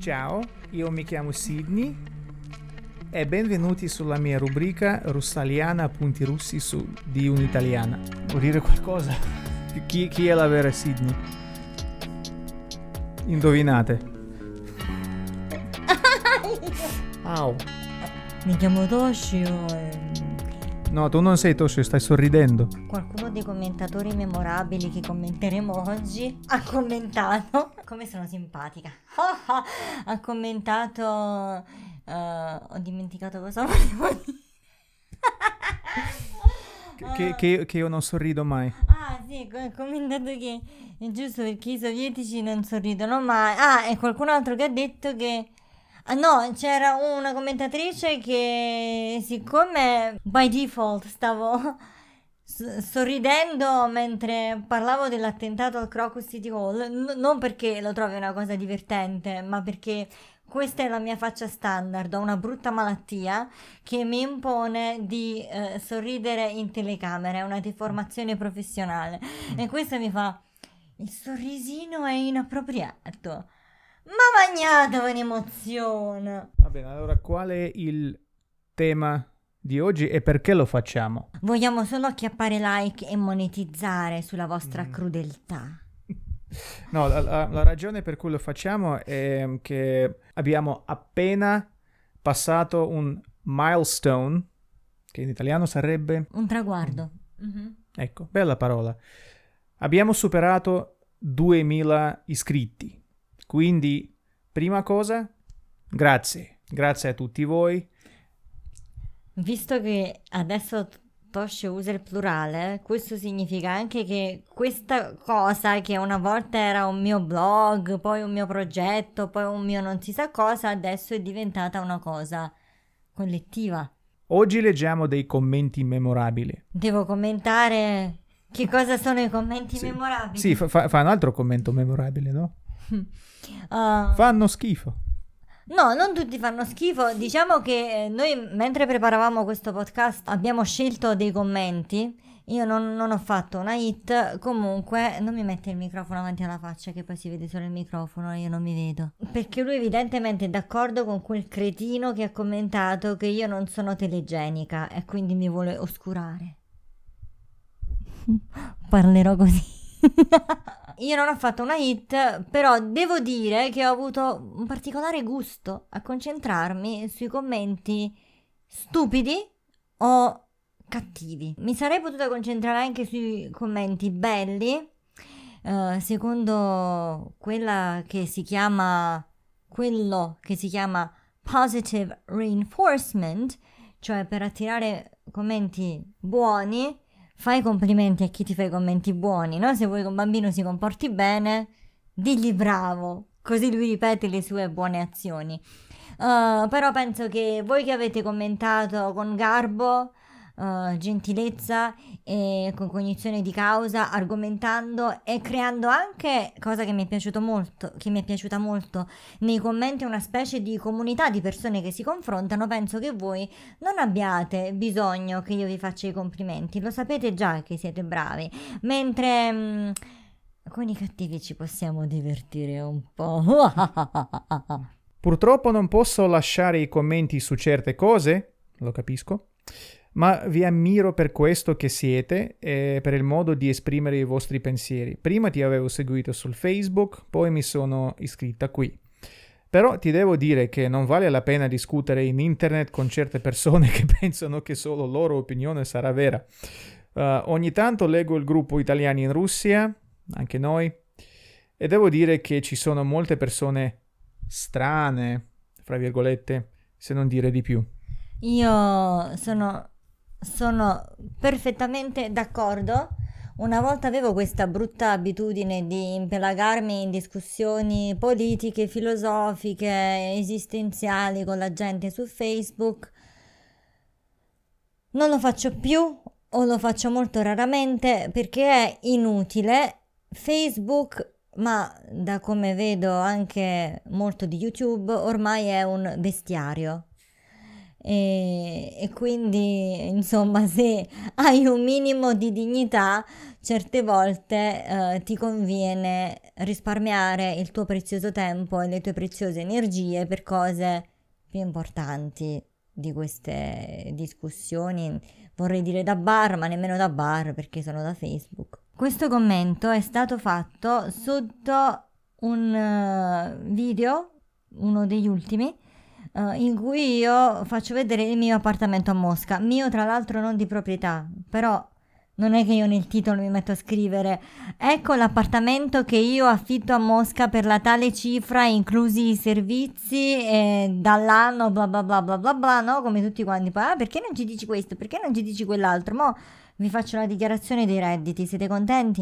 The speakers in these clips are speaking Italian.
Ciao, io mi chiamo Sidney e benvenuti sulla mia rubrica Russaliana Punti russi su di un'italiana. Vuol dire qualcosa? Chi, chi è la vera Sidney? Indovinate. Au. Mi chiamo Toshio e No, tu non sei tosse, stai sorridendo. Qualcuno dei commentatori memorabili che commenteremo oggi ha commentato. Come sono simpatica. ha commentato. Uh, ho dimenticato cosa volevo dire. Che, eh. che, che, io non sorrido mai. Ah, sì, ho commentato che è giusto perché i sovietici non sorridono mai. Ah, e qualcun altro che ha detto che Ah, no, c'era una commentatrice che siccome by default stavo sorridendo mentre parlavo dell'attentato al Crocus City Hall, n- non perché lo trovi una cosa divertente, ma perché questa è la mia faccia standard, ho una brutta malattia che mi impone di eh, sorridere in telecamera, è una deformazione professionale mm. e questo mi fa il sorrisino è inappropriato. Ma bagnato me emozione. Va bene, allora qual è il tema di oggi e perché lo facciamo? Vogliamo solo acchiappare like e monetizzare sulla vostra mm. crudeltà. No, la, la, la, ragione per cui lo facciamo è che abbiamo appena passato un milestone, che in italiano sarebbe... Un traguardo. Mm. Mm-hmm. Ecco, bella parola. Abbiamo superato 2000 iscritti. Quindi, prima cosa, grazie, grazie a tutti voi. Visto che adesso Tosh usa il plurale, questo significa anche che questa cosa che una volta era un mio blog, poi un mio progetto, poi un mio non si sa cosa, adesso è diventata una cosa collettiva. Oggi leggiamo dei commenti memorabili. Devo commentare che cosa sono i commenti sì. memorabili? Sì, fa, fa, un altro commento memorabile, no? Uh, fanno schifo. No, non tutti fanno schifo. Diciamo che eh, noi mentre preparavamo questo podcast abbiamo scelto dei commenti. Io non, non ho fatto una hit, comunque non mi mette il microfono avanti alla faccia che poi si vede solo il microfono e io non mi vedo. Perché lui evidentemente è d'accordo con quel cretino che ha commentato che io non sono telegenica e quindi mi vuole oscurare. Parlerò così. io non ho fatto una hit, però devo dire che ho avuto un particolare gusto a concentrarmi sui commenti stupidi o cattivi. Mi sarei potuta concentrare anche sui commenti belli, eh, secondo quella che si chiama quello che si chiama positive reinforcement, cioè per attirare commenti buoni fai complimenti a chi ti fa i commenti buoni, no? Se vuoi che un bambino si comporti bene, digli bravo, così lui ripete le sue buone azioni. Uh, però penso che voi che avete commentato con garbo eh, gentilezza e con cognizione di causa, argomentando e creando anche, cosa che mi è piaciuto molto, che mi è piaciuta molto nei commenti, una specie di comunità di persone che si confrontano. Penso che voi non abbiate bisogno che io vi faccia i complimenti, lo sapete già che siete bravi, mentre... Mh, mm, con i cattivi ci possiamo divertire un po'. Purtroppo non posso lasciare i commenti su certe cose, lo capisco, ma vi ammiro per questo che siete e per il modo di esprimere i vostri pensieri. Prima ti avevo seguito sul Facebook, poi mi sono iscritta qui. Però ti devo dire che non vale la pena discutere in internet con certe persone che pensano che solo loro opinione sarà vera. Uh, ogni tanto leggo il gruppo Italiani in Russia, anche noi, e devo dire che ci sono molte persone strane, fra virgolette, se non dire di più. Io sono sono perfettamente d'accordo. Una volta avevo questa brutta abitudine di impelagarmi in discussioni politiche, filosofiche, esistenziali con la gente su Facebook. Non lo faccio più o lo faccio molto raramente perché è inutile. Facebook, ma da come vedo anche molto di YouTube, ormai è un bestiario e, e, quindi insomma se hai un minimo di dignità certe volte eh, ti conviene risparmiare il tuo prezioso tempo e le tue preziose energie per cose più importanti di queste discussioni vorrei dire da bar ma nemmeno da bar perché sono da facebook questo commento è stato fatto sotto un eh, video uno degli ultimi uh, in cui io faccio vedere il mio appartamento a Mosca, mio tra l'altro non di proprietà, però non è che io nel titolo mi metto a scrivere ecco l'appartamento che io affitto a Mosca per la tale cifra, inclusi i servizi e dall'anno bla bla bla bla bla bla, no? Come tutti quanti. Poi, ah, perché non ci dici questo? Perché non ci dici quell'altro? Mo' vi faccio la dichiarazione dei redditi, siete contenti?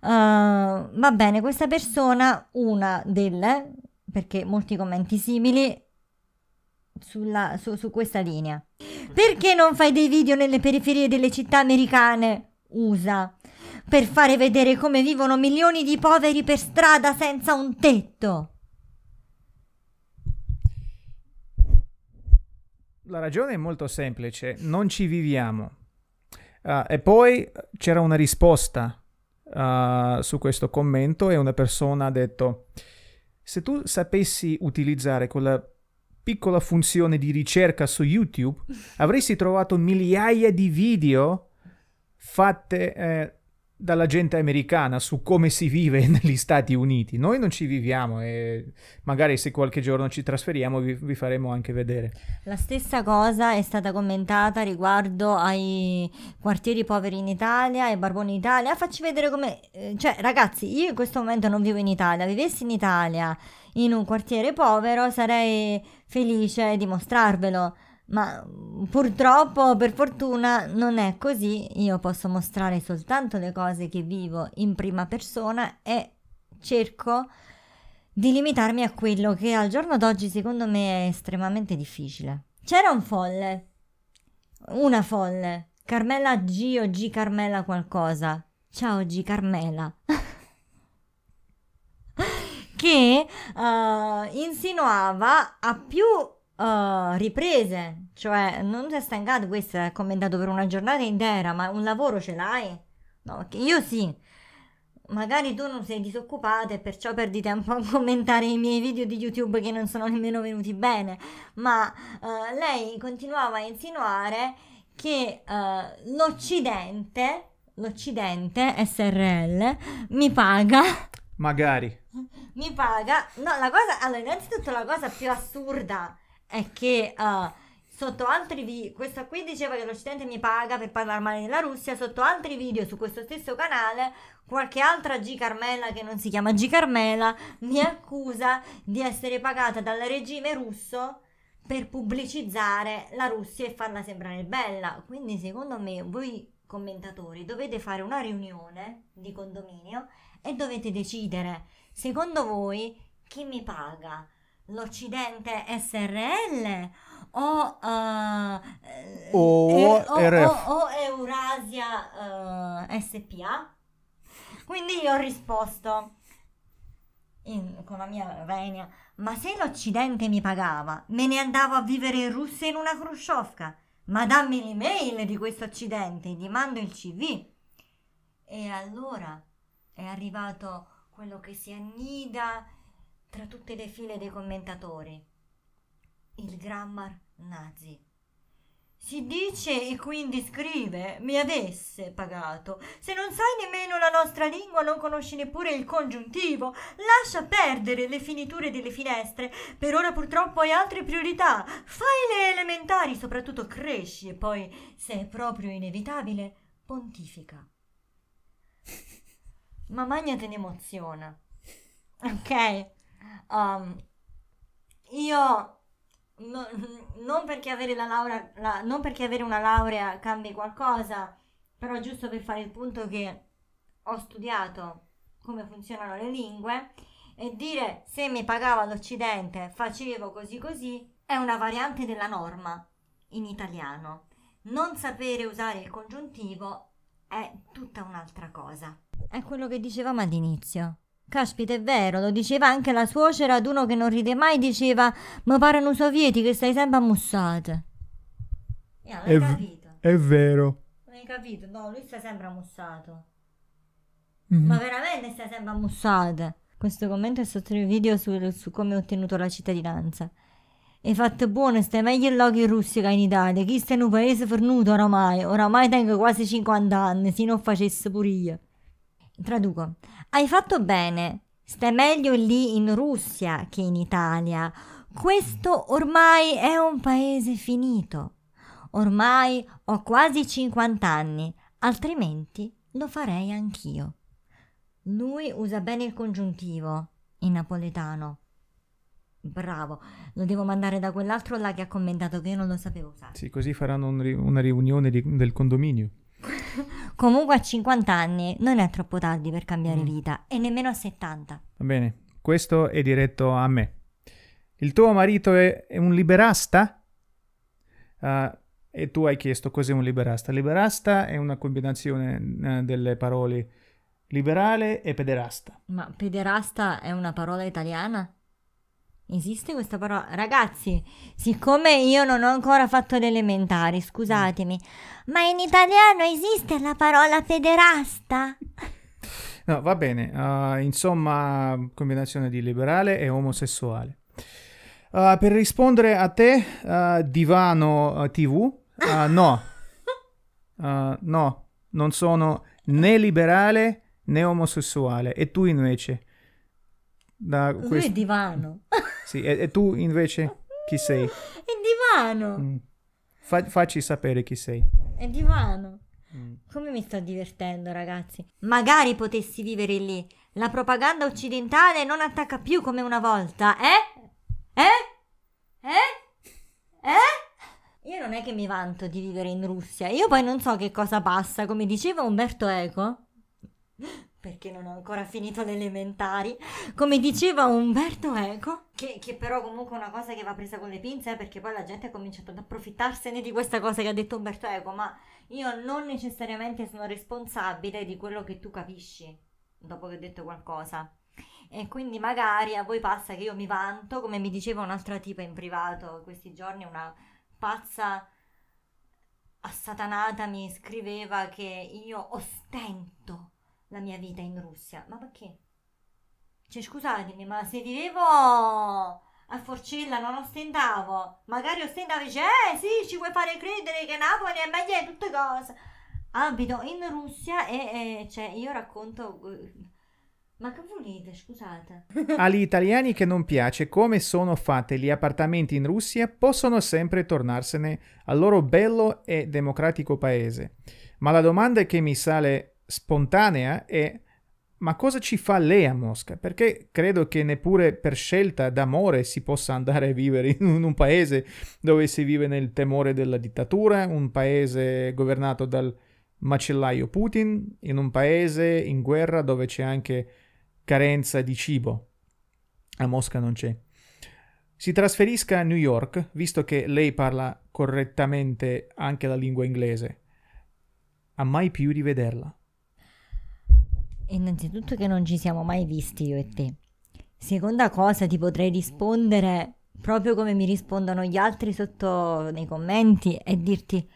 Uh, va bene, questa persona, una delle, perché molti commenti simili, sulla, su, su questa linea. Perché non fai dei video nelle periferie delle città americane? USA. Per fare vedere come vivono milioni di poveri per strada senza un tetto. La ragione è molto semplice, non ci viviamo. Uh, e poi c'era una risposta uh, su questo commento e una persona ha detto, se tu sapessi utilizzare quella piccola funzione di ricerca su YouTube avresti trovato migliaia di video fatte eh, dalla gente americana su come si vive negli Stati Uniti. Noi non ci viviamo e magari se qualche giorno ci trasferiamo vi, vi faremo anche vedere. La stessa cosa è stata commentata riguardo ai quartieri poveri in Italia e Barboni in Italia. Facci vedere come... Eh, cioè ragazzi, io in questo momento non vivo in Italia, vivessi in Italia in un quartiere povero sarei felice di mostrarvelo ma purtroppo, per fortuna, non è così. Io posso mostrare soltanto le cose che vivo in prima persona e cerco di limitarmi a quello che al giorno d'oggi secondo me è estremamente difficile. C'era un folle, una folle, Carmela G o G Carmela qualcosa. Ciao G Carmela. che uh, insinuava a più uh, riprese, cioè non sei stancato, questo è commentato per una giornata intera, ma un lavoro ce l'hai? No, io sì. Magari tu non sei disoccupata e perciò perdi tempo a commentare i miei video di YouTube che non sono nemmeno venuti bene, ma uh, lei continuava a insinuare che uh, l'Occidente, l'Occidente SRL, mi paga. Magari. Mi paga. No, la cosa, allora, innanzitutto la cosa più assurda è che uh, sotto altri video, questa qui diceva che l'Occidente mi paga per parlare male della Russia, sotto altri video su questo stesso canale qualche altra G Carmela che non si chiama G Carmela mi accusa di essere pagata dal regime russo per pubblicizzare la Russia e farla sembrare bella. Quindi secondo me voi commentatori dovete fare una riunione di condominio e dovete decidere secondo voi chi mi paga l'Occidente SRL o, uh, o, e, eh, o, o Eurasia uh, eh, SPA? Quindi io ho risposto in, con la mia venia, ma se l'Occidente mi pagava, me ne andavo a vivere in Russia in una Khrushchevka. Ma dammi l'email di questo Occidente, gli mando il CV. E allora è arrivato quello che si annida tra tutte le file dei commentatori. Il grammar nazi. Si dice e quindi scrive mi avesse pagato. Se non sai nemmeno la nostra lingua, non conosci neppure il congiuntivo. Lascia perdere le finiture delle finestre. Per ora purtroppo hai altre priorità. Fai le elementari, soprattutto cresci e poi, se è proprio inevitabile, pontifica. Ma magna te ne emoziona. Ok? um, io no, non, perché avere la laurea, la, non perché avere una laurea cambi qualcosa, però giusto per fare il punto che ho studiato come funzionano le lingue e dire se mi pagava l'Occidente facevo così così è una variante della norma in italiano. Non sapere usare il congiuntivo è tutta un'altra cosa. È quello che dicevamo all'inizio. Caspita, è vero, lo diceva anche la suocera ad uno che non ride mai, diceva «Ma parano sovieti che stai sempre ammussate». E yeah, l'hai capito. È vero. Non hai capito? No, lui sta sempre ammussato. Mm-hmm. Ma veramente stai sempre ammussato. Questo commento è sotto il video su, su come ho ottenuto la cittadinanza. E fatto buono, stai meglio in luoghi in Russia che in Italia. Chi sta in un paese fornuto oramai? Oramai tengo quasi 50 anni, se non facesse pure io. Traduco. Hai fatto bene. Stai meglio lì in Russia che in Italia. Questo ormai è un paese finito. Ormai ho quasi 50 anni, altrimenti lo farei anch'io. Lui usa bene il congiuntivo in napoletano. Bravo, lo devo mandare da quell'altro là che ha commentato che io non lo sapevo usare. Sì, così faranno un ri- una riunione di- del condominio. Comunque a 50 anni non è troppo tardi per cambiare mm. vita e nemmeno a 70. Va bene, questo è diretto a me. Il tuo marito è, è un liberasta? Uh, e tu hai chiesto cos'è un liberasta. Liberasta è una combinazione uh, delle parole liberale e pederasta. Ma pederasta è una parola italiana? Esiste questa parola? Ragazzi, siccome io non ho ancora fatto l'elementare, scusatemi, mm. ma in italiano esiste la parola federasta? No, va bene, uh, insomma, combinazione di liberale e omosessuale. Uh, per rispondere a te, uh, divano TV, no, no, non sono né liberale né omosessuale, e tu invece? Da quest... Lui è divano. Sì, e, e, tu invece chi sei? È divano. Mm. Fa- facci sapere chi sei. È divano. Mm. Come mi sto divertendo, ragazzi. Magari potessi vivere lì. La propaganda occidentale non attacca più come una volta, eh? Eh? Eh? Eh? Io non è che mi vanto di vivere in Russia. Io poi non so che cosa passa, come diceva Umberto Eco perché non ho ancora finito le elementari, come diceva Umberto Eco, che, che, però comunque è una cosa che va presa con le pinze, eh, perché poi la gente ha cominciato ad approfittarsene di questa cosa che ha detto Umberto Eco, ma io non necessariamente sono responsabile di quello che tu capisci dopo che ho detto qualcosa. E quindi magari a voi passa che io mi vanto, come mi diceva un'altra tipa in privato questi giorni, una pazza assatanata mi scriveva che io ostento la mia vita in Russia. Ma perché? Cioè, scusatemi, ma se vivevo a Forcella non ostentavo, magari ostentavo e dice, eh sì, ci vuoi fare credere che Napoli è meglio di tutte cose. Abito in Russia e, e cioè, io racconto... Eh, ma che volete, scusate? Agli italiani che non piace come sono fatti gli appartamenti in Russia possono sempre tornarsene al loro bello e democratico paese. Ma la domanda che mi sale spontanea è ma cosa ci fa lei a Mosca? Perché credo che neppure per scelta d'amore si possa andare a vivere in un paese dove si vive nel temore della dittatura, un paese governato dal macellaio Putin, in un paese in guerra dove c'è anche carenza di cibo. A Mosca non c'è. Si trasferisca a New York, visto che lei parla correttamente anche la lingua inglese. A mai più rivederla. Innanzitutto che non ci siamo mai visti io e te. Seconda cosa, ti potrei rispondere proprio come mi rispondono gli altri sotto nei commenti e dirti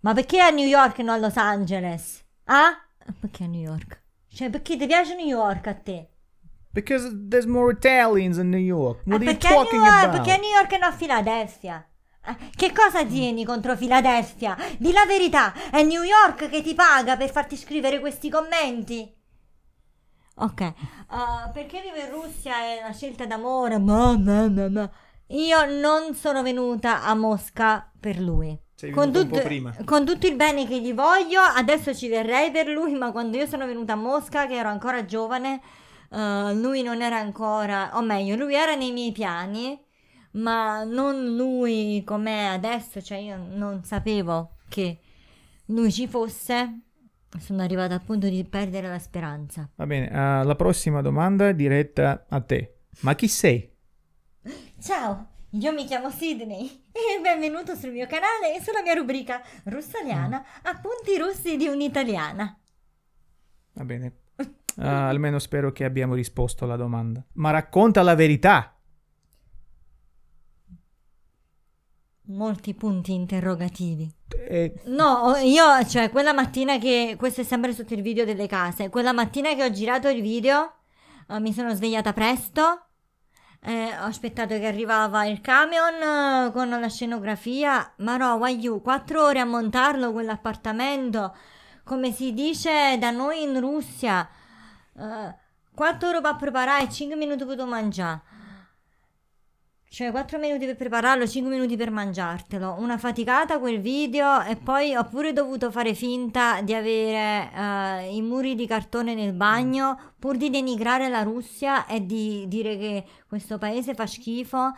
ma perché a New York e non a Los Angeles? Ah? Perché a New York? Cioè, perché ti piace New York a te? Because there's more Italians in New York. Eh, What eh, are you talking York, about? Perché a New York e non a Filadelfia? Eh, che cosa tieni contro Filadelfia? Di la verità, è New York che ti paga per farti scrivere questi commenti. Ok, uh, perché vivo in Russia è una scelta d'amore, ma, ma, ma, ma. Io non sono venuta a Mosca per lui. Con tutto, con tutto, il bene che gli voglio, adesso ci verrei per lui, ma quando io sono venuta a Mosca, che ero ancora giovane, uh, lui non era ancora, o meglio, lui era nei miei piani, ma non lui com'è adesso, cioè io non sapevo che lui ci fosse sono arrivata al punto di perdere la speranza. Va bene, uh, la prossima domanda è diretta a te. Ma chi sei? Ciao, io mi chiamo Sidney e benvenuto sul mio canale e sulla mia rubrica Russaliana, mm. appunti russi di un'italiana. Va bene, uh, almeno spero che abbiamo risposto alla domanda. Ma racconta la verità! Molti punti interrogativi. Eh. No, io, cioè, quella mattina che. Questo è sempre sotto il video delle case. Quella mattina che ho girato il video, eh, mi sono svegliata presto. Eh, ho aspettato che arrivava il camion eh, con la scenografia. Ma no, guagliù, quattro ore a montarlo quell'appartamento. Come si dice da noi in Russia. Eh, quattro ore per preparare e cinque minuti per mangiare. Cioè, 4 minuti per prepararlo, 5 minuti per mangiartelo. Una faticata quel video e poi ho pure dovuto fare finta di avere uh, i muri di cartone nel bagno pur di denigrare la Russia e di dire che questo paese fa schifo.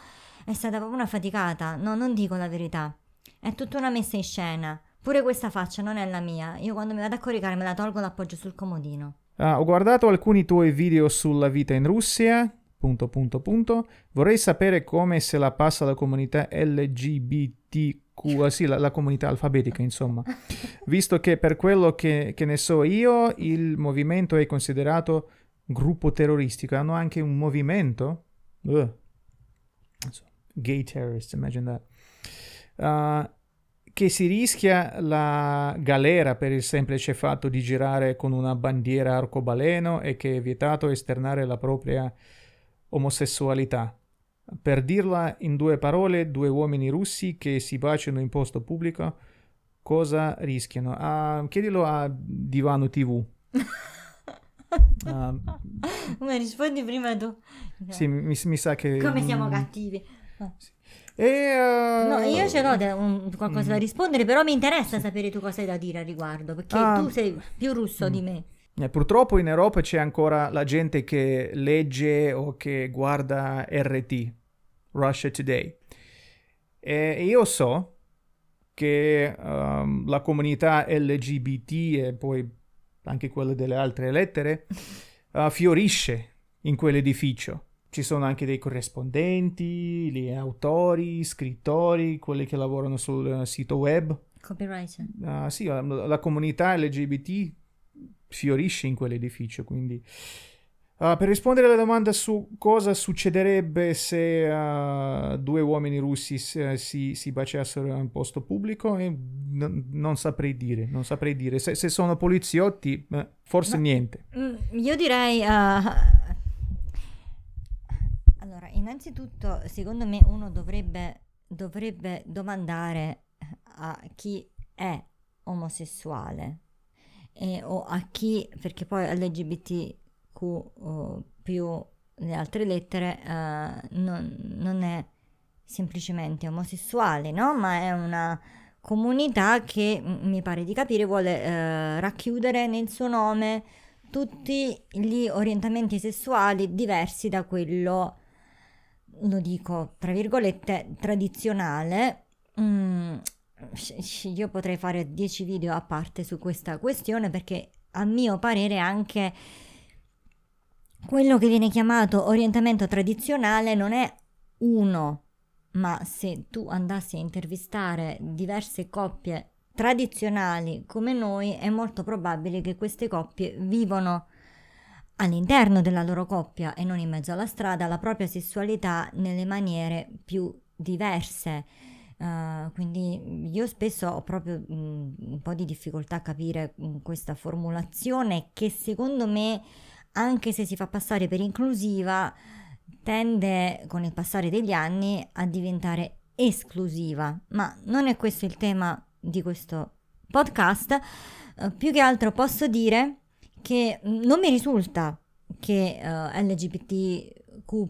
È stata proprio una faticata. No, non dico la verità. È tutta una messa in scena. Pure questa faccia non è la mia. Io quando mi vado a coricare me la tolgo e l'appoggio sul comodino. Ah, ho guardato alcuni tuoi video sulla vita in Russia Punto, punto, punto. Vorrei sapere come se la passa la comunità LGBTQ, eh, sì, la, la comunità alfabetica, insomma. Visto che per quello che, che, ne so io, il movimento è considerato gruppo terroristico. Hanno anche un movimento? Uh. Gay terrorist, imagine that. Uh, che si rischia la galera per il semplice fatto di girare con una bandiera arcobaleno e che è vietato esternare la propria omosessualità. Per dirla in due parole, due uomini russi che si baciano in posto pubblico cosa rischiano? Ah, chiedilo a Divano TV. ah, Ma rispondi prima tu. Sì, mi, mi, sa che... Come siamo cattivi. Ah. Sì. E, uh... No, io ce l'ho da, un, qualcosa mm. da rispondere, però mi interessa sapere tu cosa hai da dire al riguardo, perché ah. tu sei più russo mm. di me. Eh, purtroppo in Europa c'è ancora la gente che legge o che guarda RT, Russia Today. E io so che um, la comunità LGBT e poi anche quella delle altre lettere uh, fiorisce in quell'edificio. Ci sono anche dei corrispondenti, gli autori, scrittori, quelli che lavorano sul sito web. Copywriter. Uh, sì, la, la comunità LGBT fiorisce in quell'edificio. Quindi, uh, per rispondere alla domanda su cosa succederebbe se uh, due uomini russi si, eh, si, si baciassero in un posto pubblico, eh, n- non saprei dire. Non saprei dire. Se, se sono poliziotti, eh, forse Ma, niente. Mm, io direi. Uh... Allora, innanzitutto, secondo me uno dovrebbe, dovrebbe domandare a chi è omosessuale eh, o a chi, perché poi LGBTQ più le altre lettere eh, non, non, è semplicemente omosessuale, no? ma è una comunità che mi pare di capire vuole eh, racchiudere nel suo nome tutti gli orientamenti sessuali diversi da quello, lo dico tra virgolette, tradizionale. Mm, io potrei fare 10 video a parte su questa questione perché a mio parere anche quello che viene chiamato orientamento tradizionale non è uno, ma se tu andassi a intervistare diverse coppie tradizionali come noi è molto probabile che queste coppie vivono all'interno della loro coppia e non in mezzo alla strada la propria sessualità nelle maniere più diverse Uh, quindi mm, io spesso ho proprio mh, mm, un po' di difficoltà a capire mh, mm, questa formulazione che secondo me, anche se si fa passare per inclusiva, tende con il passare degli anni a diventare esclusiva, ma non è questo il tema di questo podcast. Uh, più che altro posso dire che non mi risulta che uh, eh, LGBT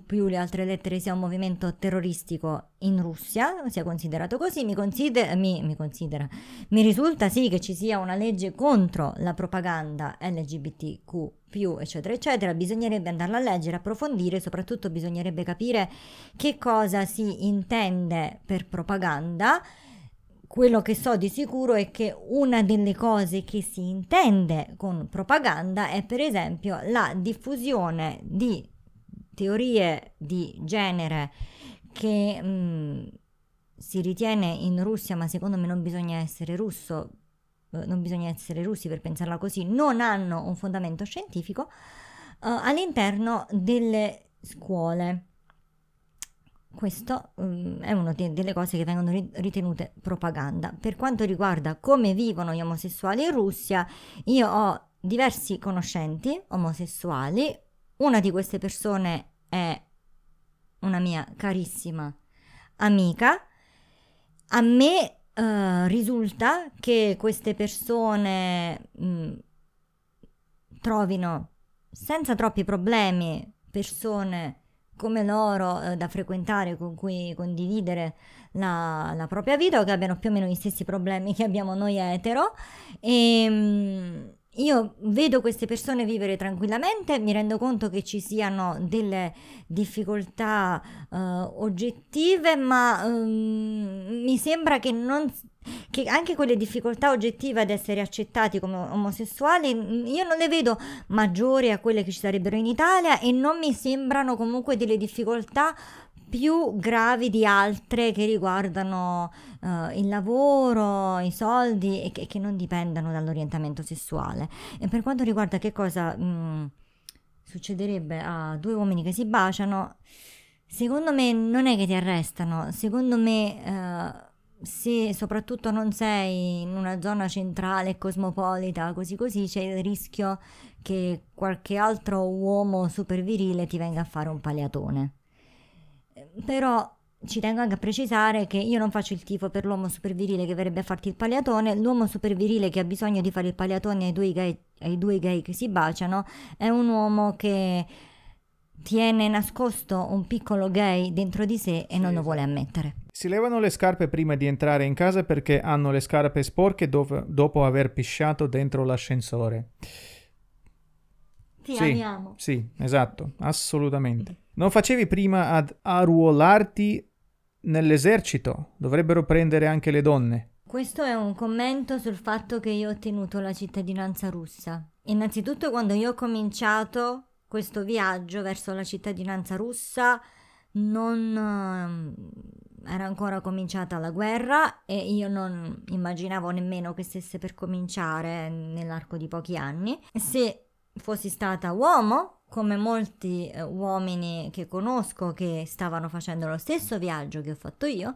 più le altre lettere sia un movimento terroristico in Russia, sia considerato così, mi, consider mi, mi, considera, mi risulta sì che ci sia una legge contro la propaganda LGBTQ eccetera, eccetera, bisognerebbe andarla a leggere, approfondire, soprattutto bisognerebbe capire che cosa si intende per propaganda. Quello che so di sicuro è che una delle cose che si intende con propaganda è per esempio la diffusione di teorie di genere che mh, mm, si ritiene in Russia, ma secondo me non bisogna essere russo, eh, non bisogna essere russi per pensarla così, non hanno un fondamento scientifico uh, all'interno delle scuole. Questo um, è una de- delle cose che vengono ri- ritenute propaganda. Per quanto riguarda come vivono gli omosessuali in Russia, io ho diversi conoscenti omosessuali, una di queste persone è una mia carissima amica. A me uh, risulta che queste persone mh, mm, trovino senza troppi problemi persone come loro eh, da frequentare, con cui condividere la, la, propria vita o che abbiano più o meno gli stessi problemi che abbiamo noi etero. E, ehm, mh, io vedo queste persone vivere tranquillamente, mi rendo conto che ci siano delle difficoltà uh, oggettive, ma um, mi sembra che, non, che anche quelle difficoltà oggettive ad essere accettati come omosessuali mm, io non le vedo maggiori a quelle che ci sarebbero in Italia e non mi sembrano comunque delle difficoltà più gravi di altre che riguardano uh, il lavoro, i soldi e che, che non dipendono dall'orientamento sessuale. E per quanto riguarda che cosa mh, mm, succederebbe a due uomini che si baciano, secondo me non è che ti arrestano, secondo me... Uh, se soprattutto non sei in una zona centrale cosmopolita, così così, c'è il rischio che qualche altro uomo super virile ti venga a fare un paleatone però ci tengo anche a precisare che io non faccio il tifo per l'uomo supervirile che verrebbe a farti il pagliatone, l'uomo supervirile che ha bisogno di fare il pagliatone ai due gay, ai due gay che si baciano è un uomo che tiene nascosto un piccolo gay dentro di sé e sì, non lo vuole esatto. ammettere. Si levano le scarpe prima di entrare in casa perché hanno le scarpe sporche do- dopo aver pisciato dentro l'ascensore. Ti sì, amiamo. Sì, esatto, assolutamente. Non facevi prima ad arruolarti nell'esercito, dovrebbero prendere anche le donne. Questo è un commento sul fatto che io ho ottenuto la cittadinanza russa. Innanzitutto quando io ho cominciato questo viaggio verso la cittadinanza russa non ehm, era ancora cominciata la guerra e io non immaginavo nemmeno che stesse per cominciare nell'arco di pochi anni. Se fossi stata uomo, come molti eh, uomini che conosco che stavano facendo lo stesso viaggio che ho fatto io,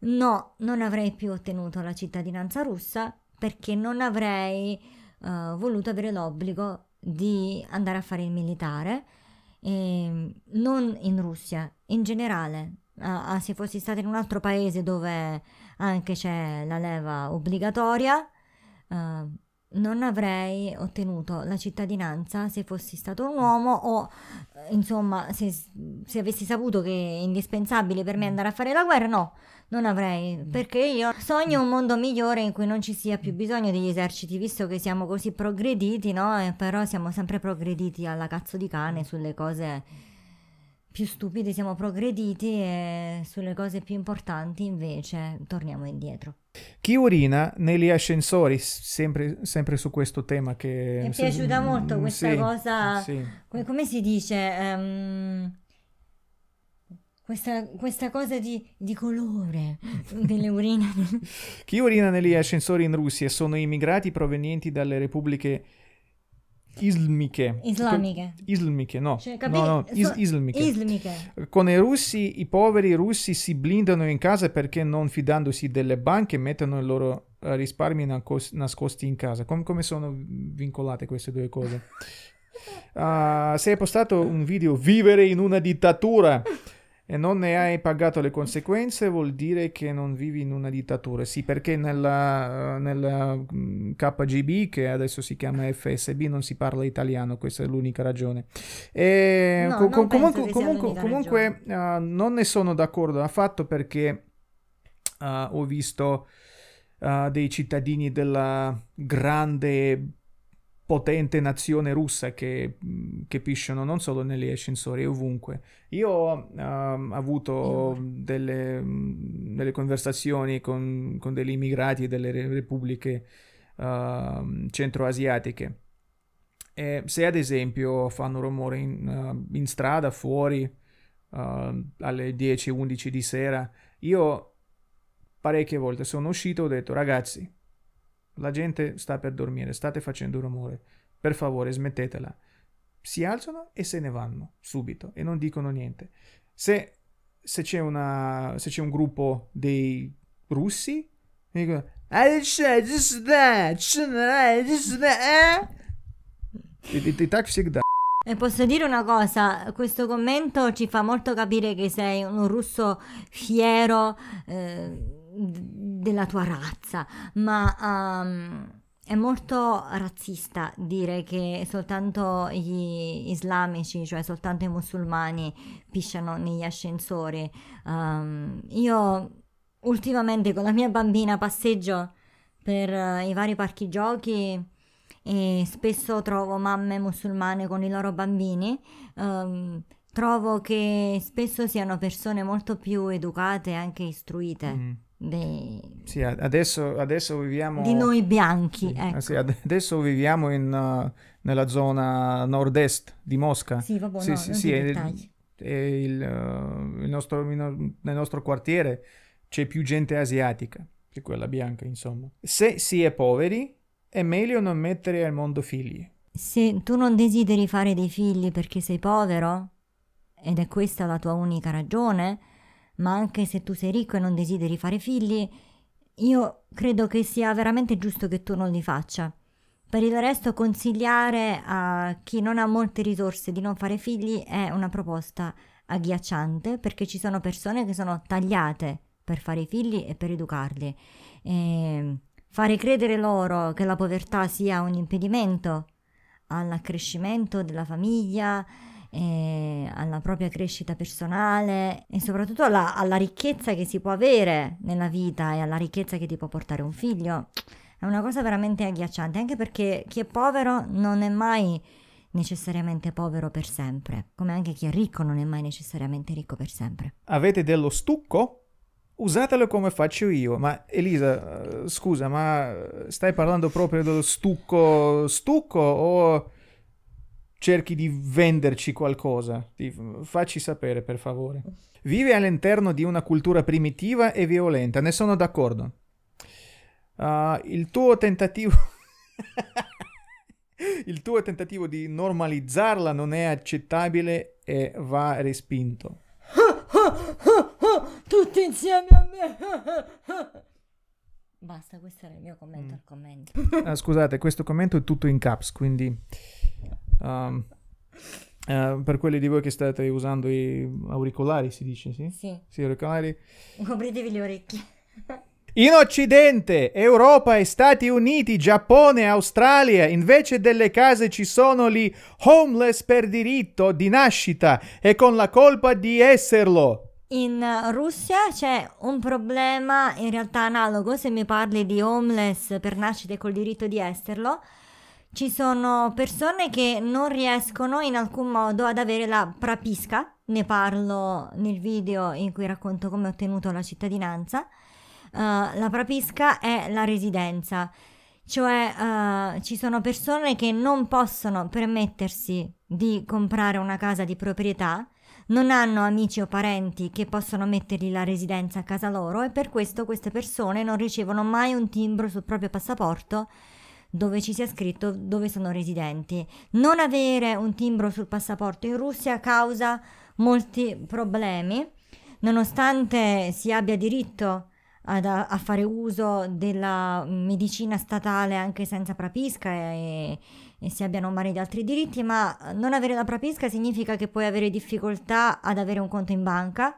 no, non avrei più ottenuto la cittadinanza russa perché non avrei eh, voluto avere l'obbligo di andare a fare il militare, eh, non in Russia, in generale. Ah, se fossi stata in un altro paese dove anche c'è la leva obbligatoria, Uh, non avrei ottenuto la cittadinanza se fossi stato un uomo o eh, insomma se, se, avessi saputo che è indispensabile per me mm. andare a fare la guerra no non avrei mm. perché io sogno un mondo migliore in cui non ci sia più bisogno degli eserciti visto che siamo così progrediti no e però siamo sempre progrediti alla cazzo di cane mm. sulle cose più stupidi siamo progrediti e sulle cose più importanti invece torniamo indietro. Chi urina negli ascensori, sempre, sempre su questo tema che... Mi è piaciuta molto mm, questa sì, cosa, sì. Come, come, si dice? Um, questa, questa, cosa di, di colore delle urine. Chi urina negli ascensori in Russia sono immigrati provenienti dalle repubbliche Ismiche. Islamiche. Islamiche, no. Cioè, no, no is- islamiche. islamiche. Con i russi, i poveri russi si blindano in casa perché non fidandosi delle banche mettono i loro eh, risparmi nacos- nascosti in casa. Com- come sono vincolate queste due cose? uh, ah, sei postato un video Vivere in una dittatura e non ne hai pagato le conseguenze vuol dire che non vivi in una dittatura. Sì, perché nella, nella mm, KGB, che adesso si chiama FSB, non si parla italiano, questa è l'unica ragione. E no, com- comunque, comunque, comunque ragione. Uh, non ne sono d'accordo affatto perché uh, ho visto uh, dei cittadini della grande potente nazione russa che, che pisciano non solo negli ascensori, ovunque. Io ehm, ho um, avuto delle, delle conversazioni con, con, degli immigrati delle repubbliche uh, centroasiatiche. E se ad esempio fanno rumore in, uh, in strada, fuori, uh, alle 10-11 di sera, io parecchie volte sono uscito e ho detto ragazzi, la gente sta per dormire, state facendo rumore. Per favore, smettetela. Si alzano e se ne vanno subito e non dicono niente. Se, se, c'è, una, se c'è, un gruppo dei russi, dicono: E posso dire una cosa, questo commento ci fa molto capire che sei un russo fiero, eh, della tua razza, ma um, è molto razzista dire che soltanto gli islamici, cioè soltanto i musulmani, pisciano negli ascensori. Um, io ultimamente con la mia bambina passeggio per uh, i vari parchi giochi e spesso trovo mamme musulmane con i loro bambini. Um, trovo che spesso siano persone molto più educate e anche istruite. Mm. Dei... Sì, adesso, adesso, viviamo... Di noi bianchi, sì, ecco. sì, adesso viviamo in, uh, nella zona nord-est di Mosca. Sì, vabbè, sì, no, sì, sì il, il, uh, il nostro, nel nostro quartiere c'è più gente asiatica che quella bianca, insomma. Se si è poveri, è meglio non mettere al mondo figli. Se tu non desideri fare dei figli perché sei povero, ed è questa la tua unica ragione, ma anche se tu sei ricco e non desideri fare figli, io credo che sia veramente giusto che tu non li faccia. Per il resto consigliare a chi non ha molte risorse di non fare figli è una proposta agghiacciante perché ci sono persone che sono tagliate per fare figli e per educarli. E fare credere loro che la povertà sia un impedimento all'accrescimento della famiglia, alla propria crescita personale e soprattutto alla, alla ricchezza che si può avere nella vita e alla ricchezza che ti può portare un figlio. È una cosa veramente agghiacciante, anche perché chi è povero non è mai necessariamente povero per sempre, come anche chi è ricco non è mai necessariamente ricco per sempre. Avete dello stucco? Usatelo come faccio io, ma Elisa, eh, scusa, ma stai parlando proprio dello stucco stucco o cerchi di venderci qualcosa. Facci sapere, per favore. Vive all'interno di una cultura primitiva e violenta, ne sono d'accordo. Uh, il tuo tentativo... il tuo tentativo di normalizzarla non è accettabile e va respinto. Tutti insieme a me! Basta, questo era il mio commento al mm. commento. Ah, scusate, questo commento è tutto in caps, quindi... Um, Uh, per quelli di voi che state usando i auricolari, si dice, sì? Sì. Sì, auricolari. Copritevi le orecchie. In Occidente, Europa e Stati Uniti, Giappone, Australia, invece delle case ci sono gli homeless per diritto di nascita e con la colpa di esserlo. In Russia c'è un problema in realtà analogo se mi parli di homeless per nascita e col diritto di esserlo ci sono persone che non riescono in alcun modo ad avere la prapisca, ne parlo nel video in cui racconto come ho ottenuto la cittadinanza. Uh, la prapisca è la residenza, cioè uh, ci sono persone che non possono permettersi di comprare una casa di proprietà, non hanno amici o parenti che possono mettergli la residenza a casa loro e per questo queste persone non ricevono mai un timbro sul proprio passaporto dove ci sia scritto dove sono residenti. Non avere un timbro sul passaporto in Russia causa molti problemi, nonostante si abbia diritto ad, a fare uso della medicina statale anche senza prapisca e, e si abbiano mari di altri diritti, ma non avere la prapisca significa che puoi avere difficoltà ad avere un conto in banca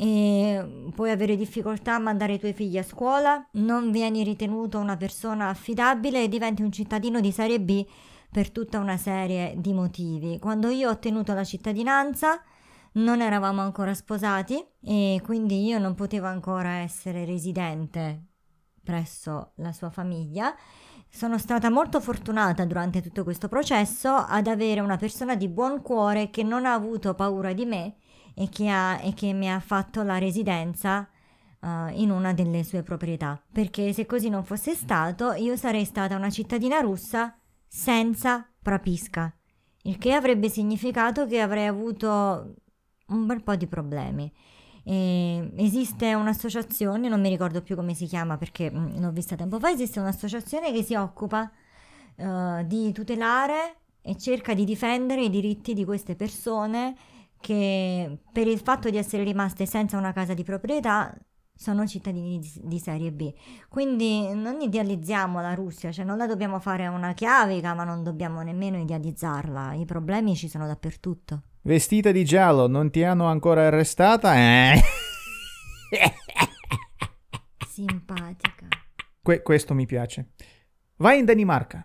e mm, puoi avere difficoltà a mandare i tuoi figli a scuola, non vieni ritenuto una persona affidabile e diventi un cittadino di serie B per tutta una serie di motivi. Quando io ho ottenuto la cittadinanza non eravamo ancora sposati e quindi io non potevo ancora essere residente presso la sua famiglia. Sono stata molto fortunata durante tutto questo processo ad avere una persona di buon cuore che non ha avuto paura di me e che, ha, e che mi ha fatto la residenza uh, in una delle sue proprietà. Perché se così non fosse stato, io sarei stata una cittadina russa senza propisca, il che avrebbe significato che avrei avuto un bel po' di problemi. E esiste un'associazione, non mi ricordo più come si chiama perché mm, l'ho vista tempo fa, esiste un'associazione che si occupa uh, di tutelare e cerca di difendere i diritti di queste persone che per il fatto di essere rimaste senza una casa di proprietà sono cittadini di, di serie B. Quindi non idealizziamo la Russia, cioè non la dobbiamo fare una chiavica, ma non dobbiamo nemmeno idealizzarla. I problemi ci sono dappertutto. Vestita di giallo, non ti hanno ancora arrestata? Eh. Simpatica. Que questo mi piace. Vai in Danimarca.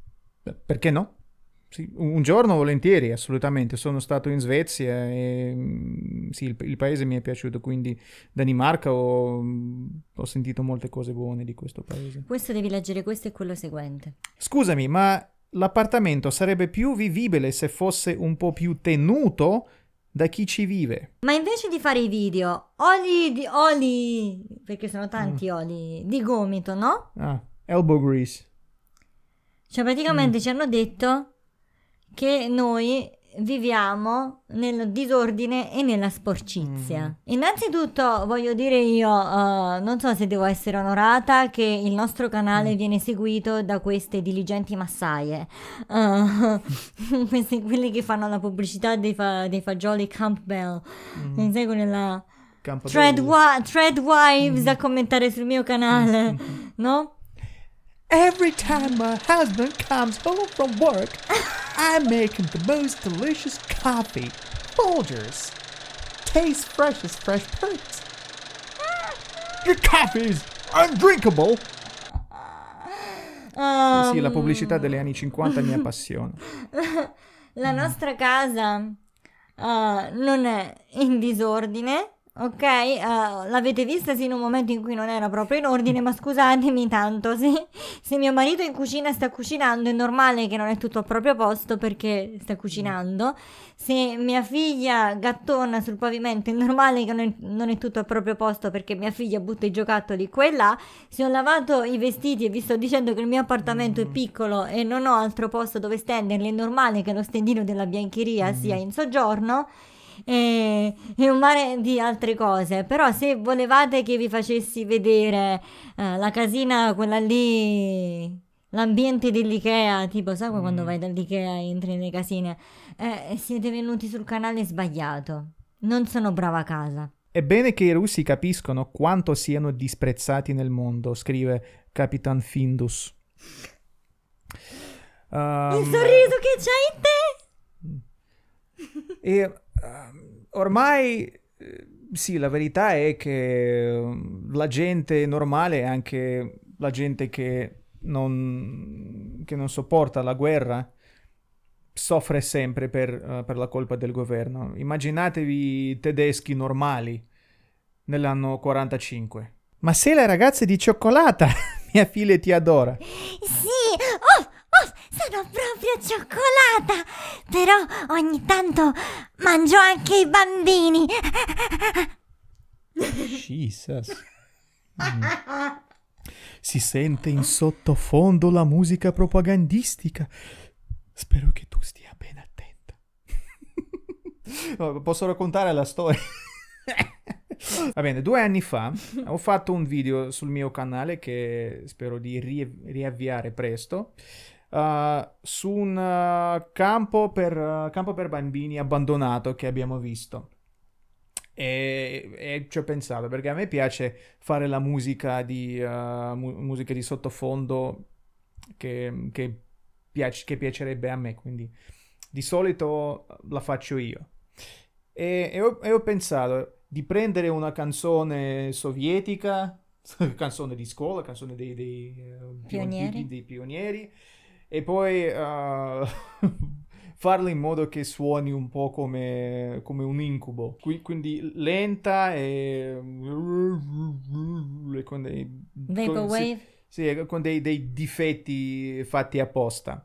Perché no? Sì, un giorno volentieri, assolutamente. Sono stato in Svezia e mm, sì, il, il paese mi è piaciuto, quindi Danimarca ho, mm, ho, sentito molte cose buone di questo paese. Questo devi leggere, questo e quello seguente. Scusami, ma l'appartamento sarebbe più vivibile se fosse un po' più tenuto da chi ci vive. Ma invece di fare i video, oli, oli, perché sono tanti mm. oli, di gomito, no? Ah, elbow grease. Cioè praticamente mm. ci hanno detto che noi viviamo nel disordine e nella sporcizia. Mm. Innanzitutto voglio dire io, uh, non so se devo essere onorata che il nostro canale mm. viene seguito da queste diligenti massaie, eh, uh, questi, quelli che fanno la pubblicità dei, fa, dei fagioli Campbell, mm. mi seguono la Thread, wi- Thread Wives mm. a commentare sul mio canale, no? Every time my husband comes home from work, I make him the most delicious coffee. Folgers. Tastes fresh as fresh fruits. Your coffee is undrinkable. sì, sì, la um. pubblicità degli anni 50 mi appassiona. La nostra casa uh, non è in disordine Ok, uh, l'avete vista sì in un momento in cui non era proprio in ordine, ma scusatemi tanto, se, se mio marito in cucina sta cucinando è normale che non è tutto al proprio posto perché sta cucinando, se mia figlia gattona sul pavimento è normale che non è, non è tutto al proprio posto perché mia figlia butta i giocattoli qua e là, se ho lavato i vestiti e vi sto dicendo che il mio appartamento è mm. piccolo e non ho altro posto dove stenderli, è normale che lo stendino della biancheria mm. sia in soggiorno e, e un mare di altre cose. Però se volevate che vi facessi vedere eh, la casina, quella lì l'ambiente dell'IKEA, tipo, sai mm. quando vai dall'IKEA e entri nelle casine? Eh, siete venuti sul canale sbagliato. Non sono brava a casa. È bene che i russi capiscono quanto siano disprezzati nel mondo, scrive Capitan Findus. Um, Il ehm, sorriso che c'è in te! E Ehm, ormai eh, sì, la verità è che mm, la gente normale anche la gente che non, che non sopporta la guerra soffre sempre per, eh, per la colpa del governo. Immaginatevi tedeschi normali nell'anno 45. Ma se la ragazza è di cioccolata, mia figlia ti adora. Sì, sono proprio cioccolata! Però ogni tanto mangio anche i bambini. Jesus. Mm. Si sente in sottofondo la musica propagandistica. Spero che tu stia ben attenta. Posso raccontare la storia? Va bene, due anni fa ho fatto un video sul mio canale che spero di riavviare presto uh, su un uh, campo, per, eh, campo per bambini abbandonato che abbiamo visto. E, e, ci ho pensato perché a me piace fare la musica di, uh, mu- musica di sottofondo che, che, piace, che, piacerebbe a me, quindi di solito la faccio io. E, e, ho, e ho, pensato di prendere una canzone sovietica, canzone di scuola, canzone dei, dei, dei pionieri, dei, dei pionieri e poi uh, farlo in modo che suoni un po' come, come un incubo. Qui, quindi lenta e... e con dei, Vaporwave? Sì, sì, con dei, dei difetti fatti apposta.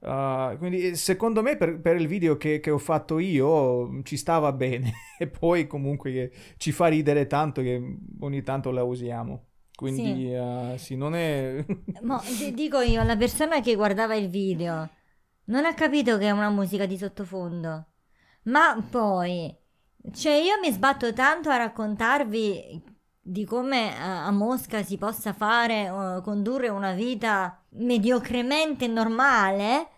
Uh, quindi secondo me per, per il video che, che, ho fatto io ci stava bene e poi comunque ci fa ridere tanto che ogni tanto la usiamo. Quindi sì, uh, sì non è... Mo, dico io, la persona che guardava il video non ha capito che è una musica di sottofondo. Ma poi, cioè io mi sbatto tanto a raccontarvi di come eh, a Mosca si possa fare, uh, condurre una vita mediocremente normale.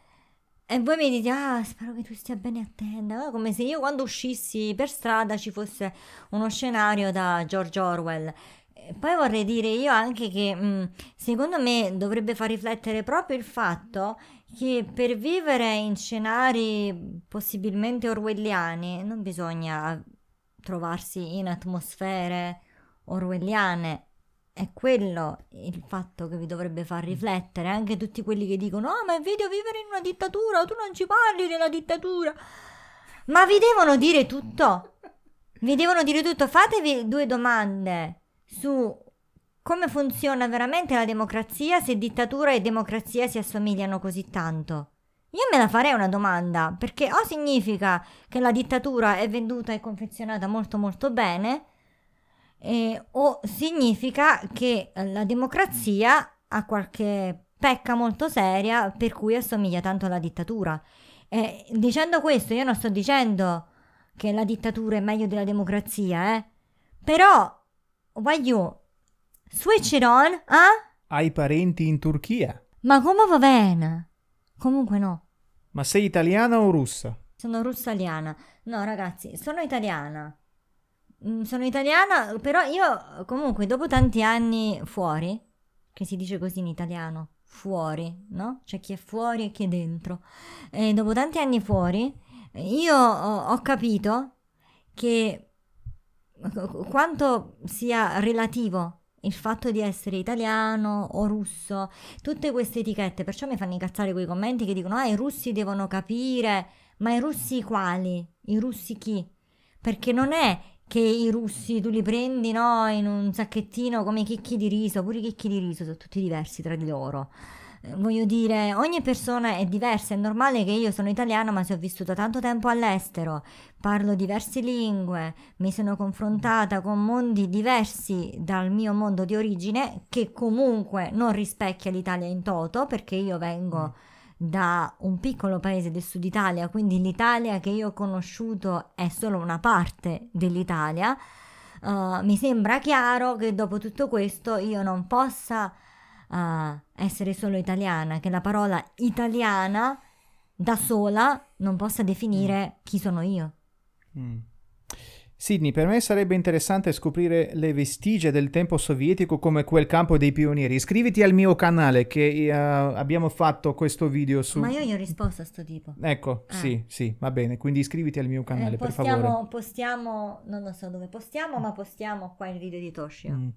E voi mi dite, ah, spero che tu stia bene a tenda. Come se io quando uscissi per strada ci fosse uno scenario da George Orwell. Poi vorrei dire io anche che mh, mm, secondo me dovrebbe far riflettere proprio il fatto che per vivere in scenari possibilmente orwelliani non bisogna trovarsi in atmosfere orwelliane. È quello il fatto che vi dovrebbe far riflettere anche tutti quelli che dicono: oh, ma è video vivere in una dittatura, tu non ci parli della dittatura. Ma vi devono dire tutto. Vi devono dire tutto. Fatevi due domande su come funziona veramente la democrazia se dittatura e democrazia si assomigliano così tanto. Io me la farei una domanda, perché o significa che la dittatura è venduta e confezionata molto molto bene, eh, o significa che la democrazia ha qualche pecca molto seria per cui assomiglia tanto alla dittatura. Eh, dicendo questo, io non sto dicendo che la dittatura è meglio della democrazia, eh? però Why you? Switch it on, eh? Hai parenti in Turchia? Ma come va bene? Comunque no. Ma sei italiana o russa? Sono russa italiana. No, ragazzi, sono italiana. Mm, sono italiana, però io comunque dopo tanti anni fuori, che si dice così in italiano, fuori, no? C'è chi è fuori e chi è dentro. E dopo tanti anni fuori, io ho, ho capito che quanto sia relativo il fatto di essere italiano o russo, tutte queste etichette, perciò mi fanno incazzare quei commenti che dicono ah i russi devono capire, ma i russi quali? I russi chi? Perché non è che i russi tu li prendi no, in un sacchettino come i chicchi di riso, pure i chicchi di riso sono tutti diversi tra di loro. Eh, voglio dire, ogni persona è diversa, è normale che io sono italiana ma se ho vissuto tanto tempo all'estero, parlo diverse lingue, mi sono confrontata con mondi diversi dal mio mondo di origine che comunque non rispecchia l'Italia in toto perché io vengo mm. da un piccolo paese del sud Italia, quindi l'Italia che io ho conosciuto è solo una parte dell'Italia. Uh, mi sembra chiaro che dopo tutto questo io non possa uh, essere solo italiana, che la parola italiana da sola non possa definire mm. chi sono io. Mm. Sidney, per me sarebbe interessante scoprire le vestigie del tempo sovietico come quel campo dei pionieri. Iscriviti al mio canale che uh, abbiamo fatto questo video su... Ma io gli ho risposto a sto tipo. Ecco, ah. sì, sì, va bene. Quindi iscriviti al mio canale, eh, postiamo, per favore. Postiamo, non lo so dove postiamo, ma postiamo qua il video di Toshio. Mm.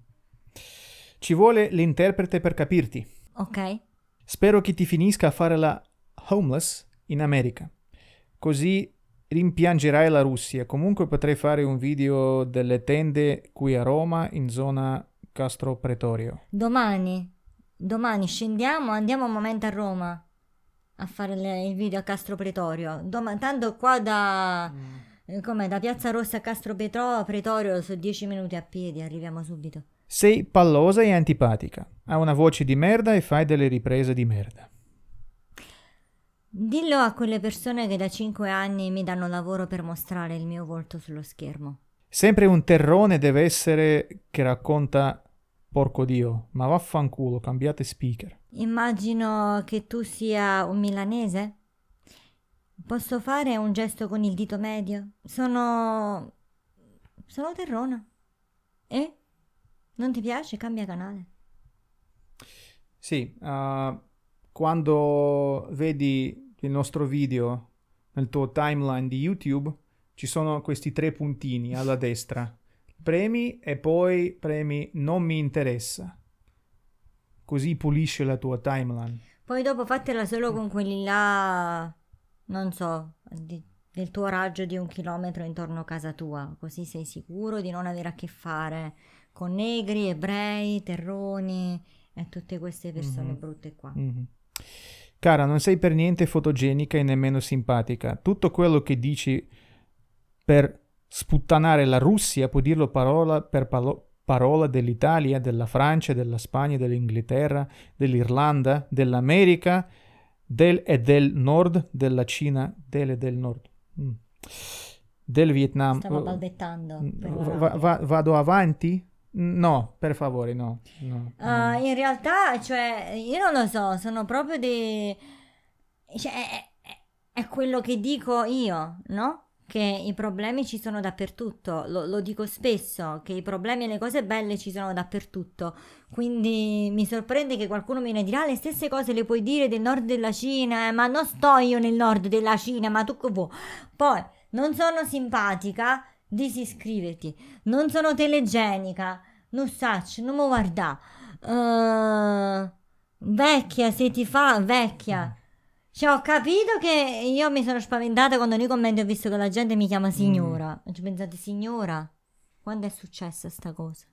Ci vuole l'interprete per capirti. Ok. Spero che ti finisca a fare la homeless in America. Così rimpiangerai la Russia. Comunque potrei fare un video delle tende qui a Roma in zona Castro Pretorio. Domani, domani scendiamo, andiamo un momento a Roma a fare le, il video a Castro Pretorio. Dom- tanto qua da... Mm. Come da Piazza Rossa a Castro Petro, Pretorio, su 10 minuti a piedi arriviamo subito. Sei pallosa e antipatica. Hai una voce di merda e fai delle riprese di merda. Dillo a quelle persone che da 5 anni mi danno lavoro per mostrare il mio volto sullo schermo. Sempre un terrone deve essere che racconta Porco Dio, ma vaffanculo, cambiate speaker. Immagino che tu sia un milanese? Posso fare un gesto con il dito medio? Sono... sono terrona. E? Non ti piace? Cambia canale. Sì, uh, quando vedi il nostro video nel tuo timeline di YouTube ci sono questi tre puntini alla destra. Premi e poi premi non mi interessa. Così pulisce la tua timeline. Poi dopo fatela solo con quelli là, non so, di, del tuo raggio di un chilometro intorno a casa tua, così sei sicuro di non avere a che fare con negri, ebrei, terroni e tutte queste persone mm-hmm. brutte qua. Mm-hmm. Cara, non sei per niente fotogenica e nemmeno simpatica. Tutto quello che dici per sputtanare la Russia può dirlo parola per palo- parola dell'Italia, della Francia, della Spagna, dell'Inghilterra, dell'Irlanda, dell'America, del e del nord, della Cina, del e del nord. Mm. Del Vietnam. Stavo oh. balbettando. Mm, va- va- vado avanti? No, per favore, no. no, Uh, in realtà, cioè, io non lo so, sono proprio dei... Cioè, è, è, quello che dico io, no? Che i problemi ci sono dappertutto, lo, lo dico spesso, che i problemi e le cose belle ci sono dappertutto. Quindi mi sorprende che qualcuno mi dirà ah, le stesse cose le puoi dire del nord della Cina, eh, ma non sto io nel nord della Cina, ma tu che boh. vuoi? Poi, non sono simpatica, disiscriviti, non sono telegenica, non saci, non mi guarda. Uh, vecchia, se ti fa, vecchia. Mm. Cioè, ho capito che io mi sono spaventata quando nei commenti ho visto che la gente mi chiama mm. signora. Mm. Pensate, signora, quando è successa sta cosa?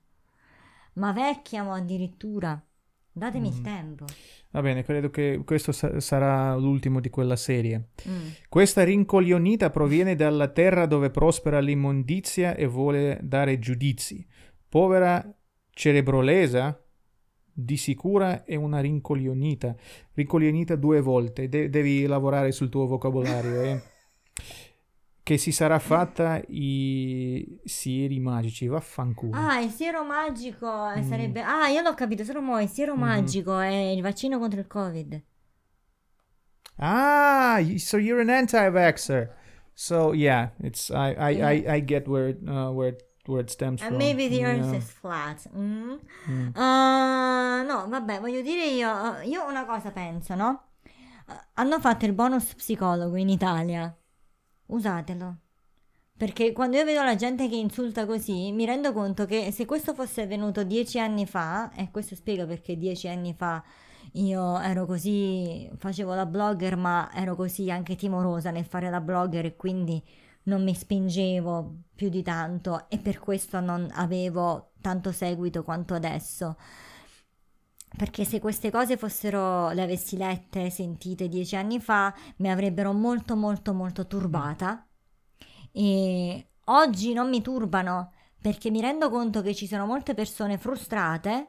Ma vecchia, mo, addirittura. Datemi mm. il tempo. Va bene, credo che questo sa- sarà l'ultimo di quella serie. Mm. Questa rincoglionita proviene dalla terra dove prospera l'immondizia e vuole dare giudizi. Povera cerebrolesa, di sicura è una rincoglionita. Rincoglionita due volte, De- devi lavorare sul tuo vocabolario. Eh. che si sarà fatta i sieri magici, vaffanculo. Ah, il siero magico eh, mm. sarebbe... Ah, io l'ho capito, solo mo, il siero mm. magico è il vaccino contro il covid. Ah, so you're an anti-vaxxer. So yeah, it's I I, yeah. I, I get where uh, where where it stems and from. Maybe the earth yeah. is flat. Mm. mm. Uh, no, vabbè, voglio dire io, uh, io una cosa penso, no? Uh, hanno fatto il bonus psicologo in Italia usatelo. Perché quando io vedo la gente che insulta così, mi rendo conto che se questo fosse avvenuto dieci anni fa, e questo spiega perché dieci anni fa io ero così, facevo la blogger, ma ero così anche timorosa nel fare la blogger e quindi non mi spingevo più di tanto e per questo non avevo tanto seguito quanto adesso perché se queste cose fossero, le avessi lette, sentite dieci anni fa, mi avrebbero molto molto molto turbata e oggi non mi turbano perché mi rendo conto che ci sono molte persone frustrate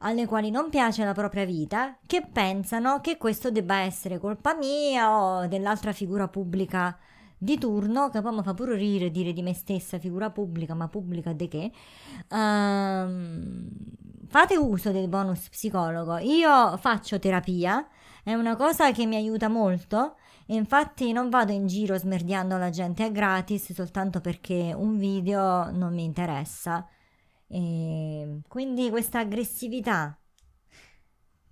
alle quali non piace la propria vita che pensano che questo debba essere colpa mia o dell'altra figura pubblica di turno, che poi mi fa pure ridere dire di me stessa, figura pubblica, ma pubblica di che, uh, fate uso del bonus psicologo. Io faccio terapia, è una cosa che mi aiuta molto. infatti non vado in giro smerdiando la gente a gratis soltanto perché un video non mi interessa. E ehm, quindi questa aggressività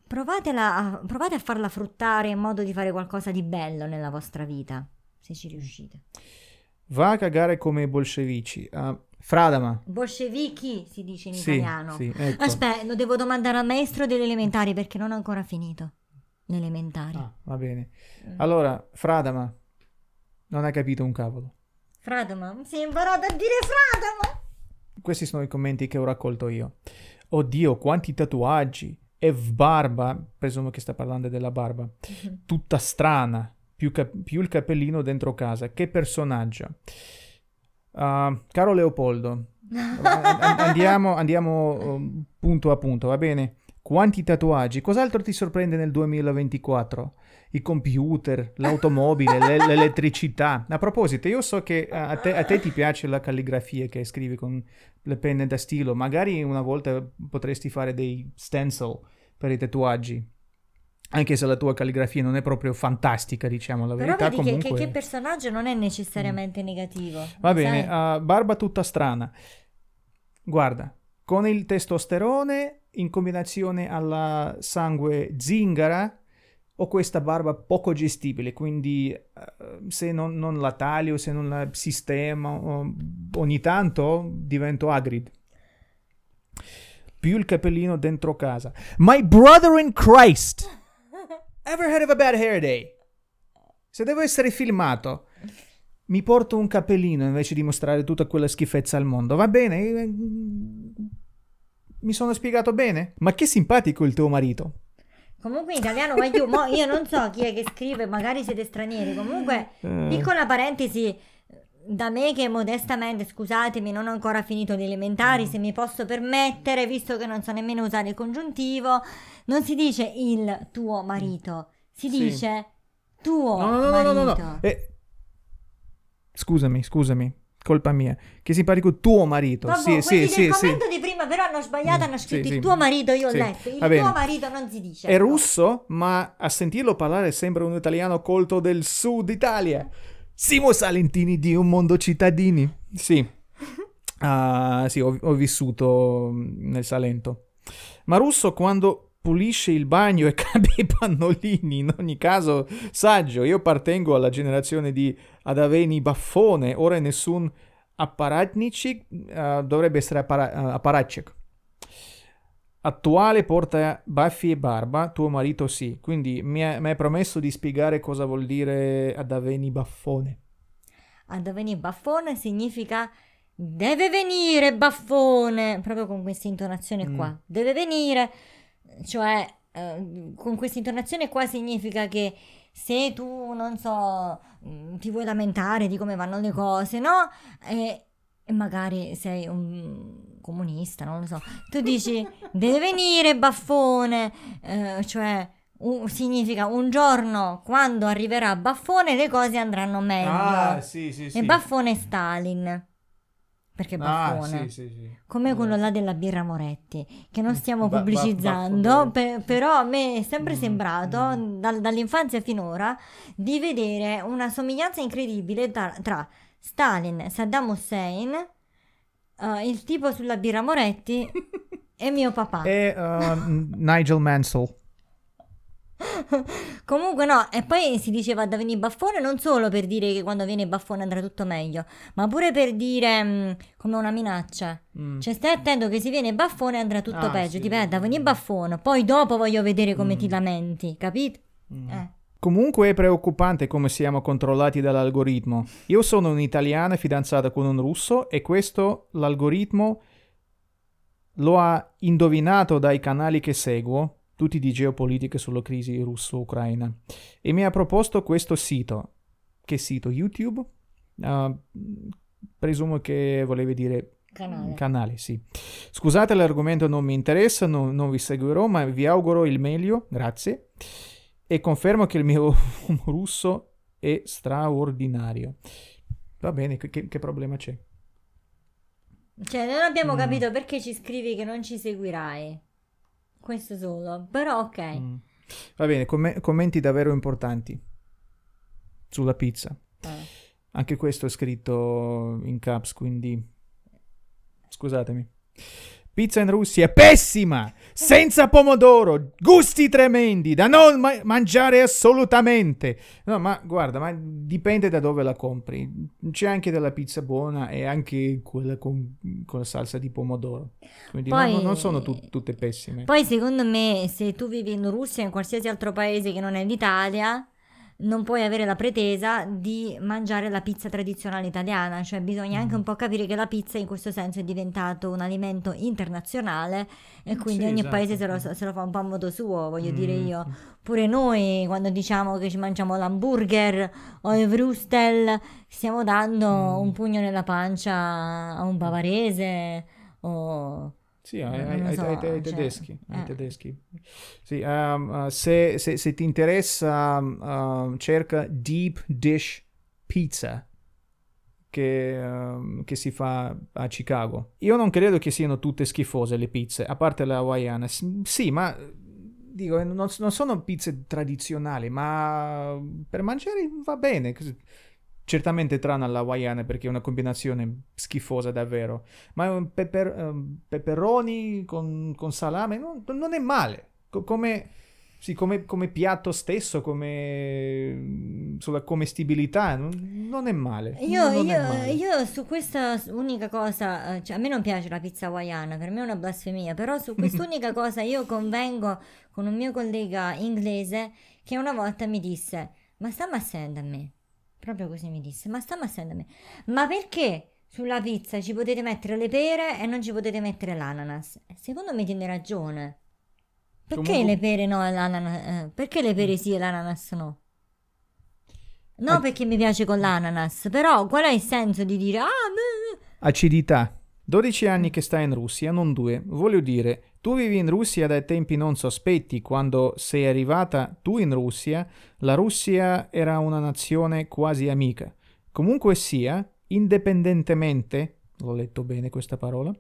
provatela a, provate a farla fruttare in modo di fare qualcosa di bello nella vostra vita se ci riuscite. Va a cagare come i bolscevici. Uh, Fradama. Bolscevichi si dice in sì, italiano. Sì, ecco. Aspetta, lo devo domandare al maestro delle elementari perché non ho ancora finito. L'elementare. Ah, va bene. Mm. Allora, Fradama. Non hai capito un cavolo. Fradama? Si è imparato a dire Fradama! Questi sono i commenti che ho raccolto io. Oddio, quanti tatuaggi! E barba, presumo che sta parlando della barba, mhm. tutta strana più, cap- più il cappellino dentro casa. Che personaggio. Uh, caro Leopoldo, andiamo, andiamo, um, punto a punto, va bene? Quanti tatuaggi? Cos'altro ti sorprende nel 2024? I computer, l'automobile, l- l'elettricità. A proposito, io so che a te, a te, ti piace la calligrafia che scrivi con le penne da stilo. Magari una volta potresti fare dei stencil per i tatuaggi anche se la tua calligrafia non è proprio fantastica, diciamo la verità. Però vedi comunque... che, che, personaggio non è necessariamente mm. negativo. Va bene, uh, barba tutta strana. Guarda, con il testosterone in combinazione alla sangue zingara ho questa barba poco gestibile, quindi uh, se non, non, la taglio, se non la sistemo, ogni tanto divento agrid più il capellino dentro casa. My brother in Christ! Ever heard of a bad hair day? Se devo essere filmato, mi porto un capellino invece di mostrare tutta quella schifezza al mondo. Va bene? Mi sono spiegato bene? Ma che simpatico il tuo marito. Comunque in italiano, ma io, mo, io non so chi è che scrive, magari siete stranieri. Comunque, eh. piccola parentesi da me che modestamente, scusatemi, non ho ancora finito gli elementari, mm. se mi posso permettere, visto che non so nemmeno usare il congiuntivo, non si dice il tuo marito, mm. si sì. dice tuo no, no, marito. No, no, no, no. Eh, scusami, scusami, colpa mia, che si pari con tuo marito. Vabbè, sì, sì, sì, Il commento sì. di prima però hanno sbagliato, mm, hanno scritto sì, sì. il tuo marito, io ho letto, il tuo marito non si dice. È ecco. russo, ma a sentirlo parlare sembra un italiano colto del sud Italia. Simo Salentini di Un Mondo Cittadini. Sì, uh, sì ho, ho vissuto mm, nel Salento. Ma Russo quando pulisce il bagno e cambia i pannolini. In ogni caso, saggio, io appartengo alla generazione di Adaveni Baffone, ora nessun apparatnici, uh, eh, dovrebbe essere appara- eh, apparatcek attuale porta baffi e barba, tuo marito sì. Quindi mi hai promesso di spiegare cosa vuol dire adaveni baffone. Adaveni baffone significa deve venire baffone, proprio con questa intonazione mm. qua. Deve venire, cioè eh, con questa intonazione qua significa che se tu, non so, mm, ti vuoi lamentare di come vanno le cose, no? E, eh, e magari sei un comunista, non lo so, tu dici deve venire Baffone, eh, cioè un, significa un giorno quando arriverà Baffone le cose andranno meglio. Ah, sì, sì, sì. E Baffone è Stalin. Perché ah, Baffone, ah, sì, sì, sì. come eh. quello là della birra Moretti, che non mm. stiamo pubblicizzando, ba- per, però a me è sempre mm, sembrato, mm. Da, dall'infanzia finora, di vedere una somiglianza incredibile tra, tra Stalin, Saddam Hussein uh, il tipo sulla birra Moretti è mio papà. E uh, Nigel Mansell. Comunque no, e poi si diceva da venire baffone non solo per dire che quando viene baffone andrà tutto meglio, ma pure per dire mh, mm, come una minaccia. Mm. Cioè stai attento che se viene baffone andrà tutto ah, peggio, sì. ti da venire baffone, poi dopo voglio vedere come mm. ti lamenti, capito? Mm. Eh. Comunque è preoccupante come siamo controllati dall'algoritmo. Io sono un'italiana fidanzata con un russo e questo l'algoritmo lo ha indovinato dai canali che seguo, tutti di geopolitica sulla crisi russo-ucraina, e mi ha proposto questo sito. Che sito? YouTube? Uh, presumo che volevi dire canale. canale sì. Scusate l'argomento non mi interessa, non, non vi seguirò, ma vi auguro il meglio, grazie e confermo che il mio russo è straordinario. Va bene, che, che problema c'è? Cioè, non abbiamo mm. capito perché ci scrivi che non ci seguirai. Questo solo, però ok. Mm. Va bene, com- commenti davvero importanti sulla pizza. Eh. Anche questo è scritto in caps, quindi scusatemi. Pizza in Russia è pessima, senza pomodoro, gusti tremendi, da non ma- mangiare assolutamente. No, ma guarda, ma dipende da dove la compri. C'è anche della pizza buona e anche quella con, con la salsa di pomodoro. Quindi poi, non, non, sono tu- tutte pessime. Poi secondo me se tu vivi in Russia o in qualsiasi altro paese che non è l'Italia non puoi avere la pretesa di mangiare la pizza tradizionale italiana, cioè bisogna anche mm. un po' capire che la pizza in questo senso è diventato un alimento internazionale e mm, quindi sì, ogni esatto. paese se lo, se lo, fa un po' a modo suo, voglio mm. dire io. Pure noi quando diciamo che ci mangiamo l'hamburger o il vrustel stiamo dando mm. un pugno nella pancia a un bavarese o sì, ai, ai, so, ai, ai tedeschi. Cioè, tedeschi. Eh. Sì, um, se, se, se, ti interessa, um, cerca Deep Dish Pizza. Che, um, che, si fa a Chicago. Io non credo che siano tutte schifose le pizze, a parte la hawaiana. sì, ma dico, non, non sono pizze tradizionali, ma per mangiare va bene Certamente trana alla hawaiana perché è una combinazione schifosa davvero, ma è un peper, ehm, peperoni con, con salame non, non, è male, come, sì, come, come piatto stesso, come mm, sulla commestibilità, non, non è male. Io, non io, è male. io, su questa unica cosa, eh, cioè a me non piace la pizza hawaiana, per me è una blasfemia, però su quest'unica cosa io convengo con un mio collega inglese che una volta mi disse, ma sta massendo a me. Proprio così mi disse, ma sta massendo a me. Ma perché sulla pizza ci potete mettere le pere e non ci potete mettere l'ananas? Eh, secondo me tiene ragione. Perché Comunque... le pere no e l'ananas? Eh, perché le pere mm. sì e l'ananas no? No, Ac- perché mi piace con l'ananas, però qual è il senso di dire ah, acidità? 12 anni che stai in Russia, non due. Voglio dire, tu vivi in Russia dai tempi non sospetti, quando sei arrivata tu in Russia, la Russia era una nazione quasi amica. Comunque sia, indipendentemente, l'ho letto bene questa parola,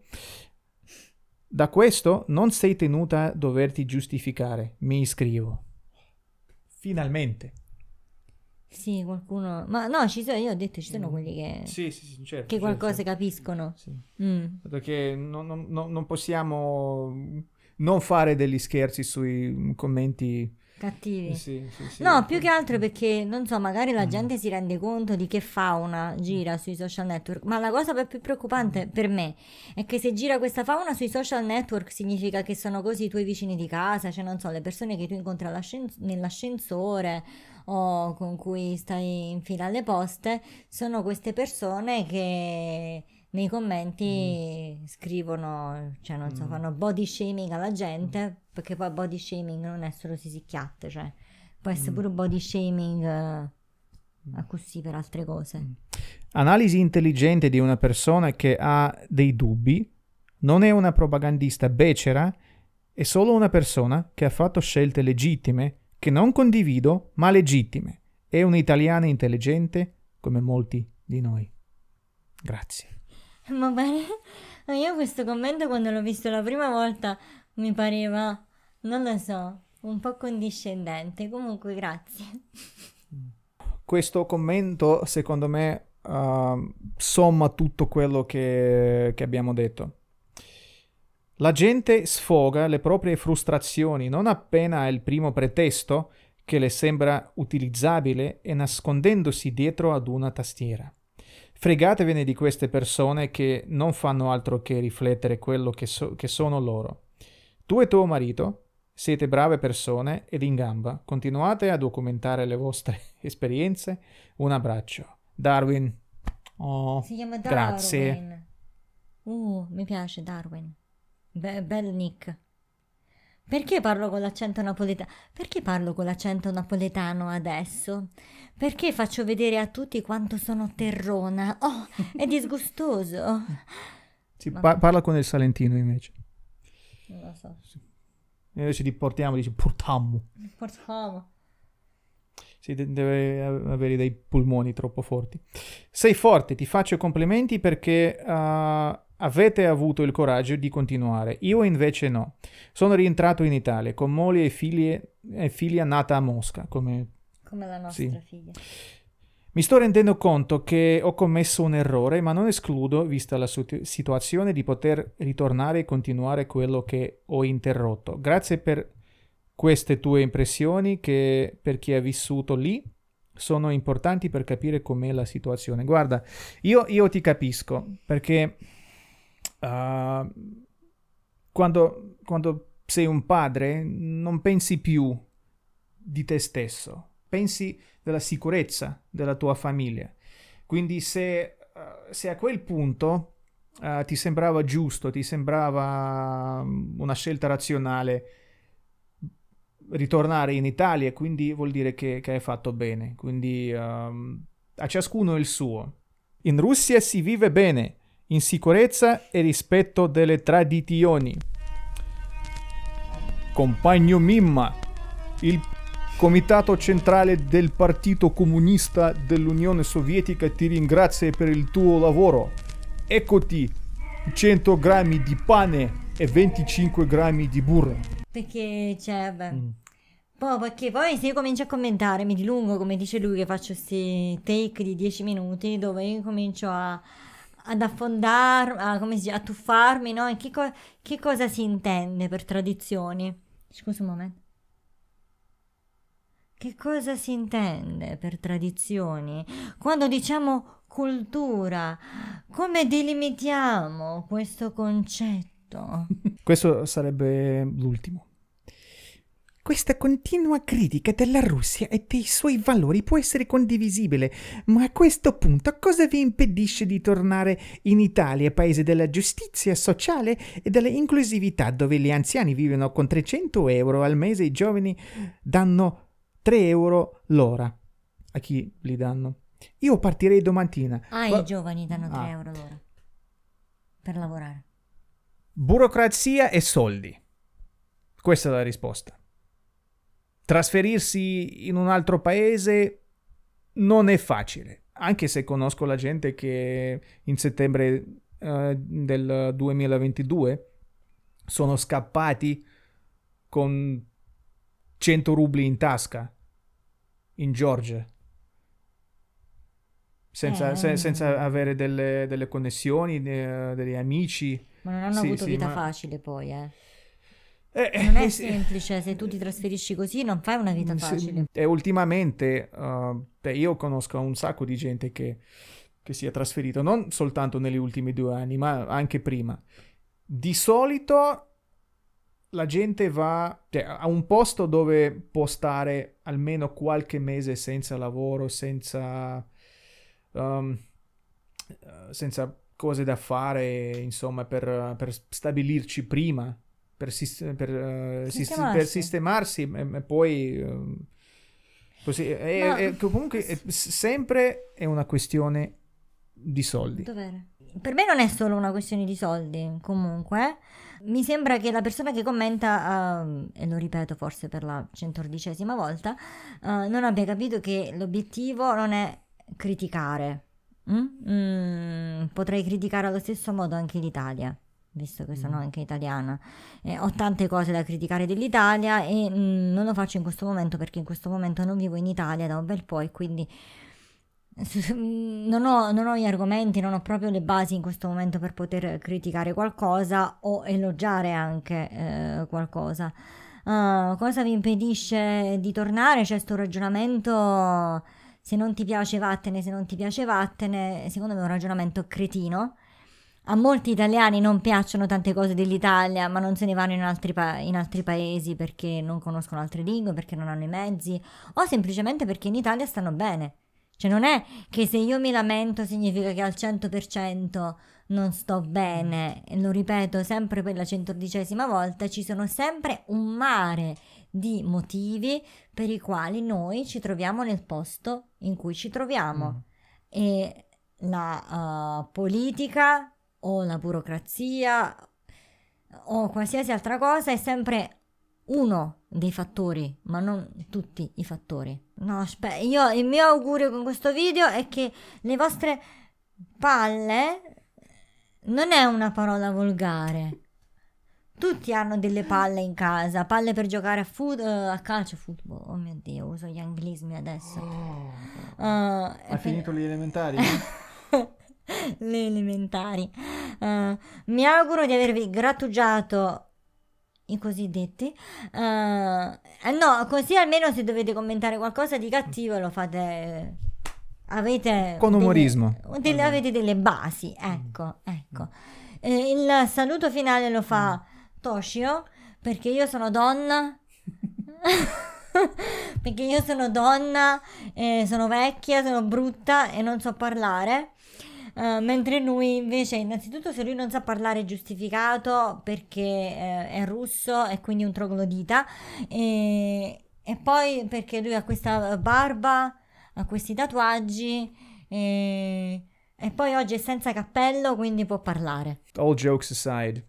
da questo non sei tenuta a doverti giustificare. Mi iscrivo. Finalmente. Sì, qualcuno... Ma no, ci sono, io ho detto, ci sono mm. quelli che... Sì, sì, sì certo, Che certo. qualcosa certo. capiscono. Sì. Mm. Perché non, non, non, possiamo non fare degli scherzi sui commenti... Cattivi. Sì, sì, no, più che altro perché, non so, magari la mm. gente si rende conto di che fauna gira mm. sui social network, ma la cosa più preoccupante mm. per me è che se gira questa fauna sui social network significa che sono così i tuoi vicini di casa, cioè non so, le persone che tu incontri nell'ascensore o con cui stai in fila alle poste, sono queste persone che nei commenti mm. scrivono, cioè non so, mm. fanno body shaming alla gente, perché poi body shaming non è solo sisicchiatte, cioè può essere mm. pure body shaming uh, eh, così per altre cose. Mm. Analisi intelligente di una persona che ha dei dubbi, non è una propagandista becera, è solo una persona che ha fatto scelte legittime che non condivido, ma legittime, e un'italiana intelligente come molti di noi. Grazie. Ma bene, io questo commento quando l'ho visto la prima volta mi pareva, non lo so, un po' condiscendente. Comunque, grazie. Questo commento, secondo me, uh, somma tutto quello che, che abbiamo detto la gente sfoga le proprie frustrazioni non appena ha il primo pretesto che le sembra utilizzabile e nascondendosi dietro ad una tastiera. Fregatevene di queste persone che non fanno altro che riflettere quello che, so- che sono loro. Tu e tuo marito siete brave persone ed in gamba. Continuate a documentare le vostre esperienze. Un abbraccio. Darwin. Oh, si chiama Darwin. Grazie. Uh, mi piace Darwin. Be- bel nick. Perché parlo con l'accento napoletano? Perché parlo con l'accento napoletano adesso? Perché faccio vedere a tutti quanto sono terrona? Oh, è disgustoso. Sì, par- parla con il salentino invece. Non lo so. Invece di portiamo, dici portammo. Portammo. Si deve avere dei pulmoni troppo forti. Sei forte, ti faccio i complimenti perché uh, Avete avuto il coraggio di continuare, io invece no. Sono rientrato in Italia con moglie e, figlie, e figlia nata a Mosca, come, come la nostra sì. figlia. Mi sto rendendo conto che ho commesso un errore, ma non escludo, vista la situazione, di poter ritornare e continuare quello che ho interrotto. Grazie per queste tue impressioni che per chi ha vissuto lì sono importanti per capire com'è la situazione. Guarda, io, io ti capisco perché Uh, quando, quando sei un padre non pensi più di te stesso, pensi della sicurezza della tua famiglia. Quindi se, uh, se a quel punto Uh, ti sembrava giusto, ti sembrava mm, una scelta razionale ritornare in Italia, quindi vuol dire che, che hai fatto bene. Quindi uh, a ciascuno il suo. In Russia si vive bene, in sicurezza e rispetto delle tradizioni. Compagno Mimma, il Comitato Centrale del Partito Comunista dell'Unione Sovietica ti ringrazia per il tuo lavoro. Eccoti 100 grammi di pane e 25 grammi di burro. Perché, cioè, mm. beh. perché poi se io comincio a commentare mi dilungo, come dice lui, che faccio questi take di 10 minuti dove io comincio a ad affondarmi, a, come si dice, a tuffarmi, no? E che, co- che cosa si intende per tradizioni? Scusa un momento. Che cosa si intende per tradizioni? Quando diciamo cultura, come delimitiamo questo concetto? Questo sarebbe l'ultimo. Questa continua critica della Russia e dei suoi valori può essere condivisibile, ma a questo punto cosa vi impedisce di tornare in Italia, paese della giustizia sociale e dell'inclusività, dove gli anziani vivono con 300 euro al mese e i giovani danno 3 euro l'ora? A chi li danno? Io partirei domattina. Ah, Va- i giovani danno 3 ah. euro l'ora per lavorare. Burocrazia e soldi. Questa è la risposta trasferirsi in un altro paese non è facile, anche se conosco la gente che in settembre eh, del 2022 sono scappati con 100 rubli in tasca in Georgia. Senza, eh, se, senza avere delle, delle connessioni, de, eh, degli amici. Ma non hanno sì, avuto sì, vita ma... facile poi, eh. Eh, non è eh, semplice, se tu ti trasferisci così non fai una vita mm, facile. E ultimamente uh, beh, io conosco un sacco di gente che, che si è trasferito, non soltanto negli ultimi due anni, ma anche prima. Di solito la gente va cioè, a un posto dove può stare almeno qualche mese senza lavoro, senza, um, eh, senza cose da fare, insomma, per, per stabilirci prima per, sist- per, uh, eh, sist- per sistemarsi e, poi... Uh, così. E, no, e comunque è, sempre è una questione di soldi. Dov'era? Per me non è solo una questione di soldi, comunque. Mi sembra che la persona che commenta, uh, e lo ripeto forse per la centordicesima volta, uh, non abbia capito che l'obiettivo non è criticare. Mm? Mm, potrei criticare allo stesso modo anche l'Italia visto che sono mm. anche italiana. Eh, ho tante cose da criticare dell'Italia e mh, mm, non lo faccio in questo momento perché in questo momento non vivo in Italia da un bel po' e quindi mm, non ho, non ho, gli argomenti, non ho proprio le basi in questo momento per poter criticare qualcosa o elogiare anche eh, qualcosa. Uh, cosa vi impedisce di tornare? C'è questo ragionamento se non ti piace vattene, se non ti piace vattene, secondo me è un ragionamento cretino a molti italiani non piacciono tante cose dell'Italia, ma non se ne vanno in altri, pa- in altri, paesi perché non conoscono altre lingue, perché non hanno i mezzi, o semplicemente perché in Italia stanno bene. Cioè non è che se io mi lamento significa che al 100% non sto bene, lo ripeto sempre per la centodicesima volta, ci sono sempre un mare di motivi per i quali noi ci troviamo nel posto in cui ci troviamo. Mm. E la uh, politica o la burocrazia o qualsiasi altra cosa è sempre uno dei fattori, ma non tutti i fattori. No, aspetta, io il mio augurio con questo video è che le vostre palle non è una parola volgare. Tutti hanno delle palle in casa, palle per giocare a, food, uh, eh, a calcio, football. Oh mio dio, uso gli anglismi adesso. Oh, uh, eh, hai finito per... gli elementari? le elementari. Uh, mi auguro di avervi grattugiato i cosiddetti. Uh, no, così almeno se dovete commentare qualcosa di cattivo lo fate. Avete con umorismo. Delle, delle, esatto. Avete delle basi, ecco, mm. ecco. Eh, il saluto finale lo fa mm. Toshio perché io sono donna. perché io sono donna, eh, sono vecchia, sono brutta e non so parlare. Uh, mentre lui invece, innanzitutto, se lui non sa parlare è giustificato perché eh, è russo e quindi un troglodita, e, e poi perché lui ha questa barba, ha questi tatuaggi. E, e poi oggi è senza cappello, quindi può parlare. All jokes aside,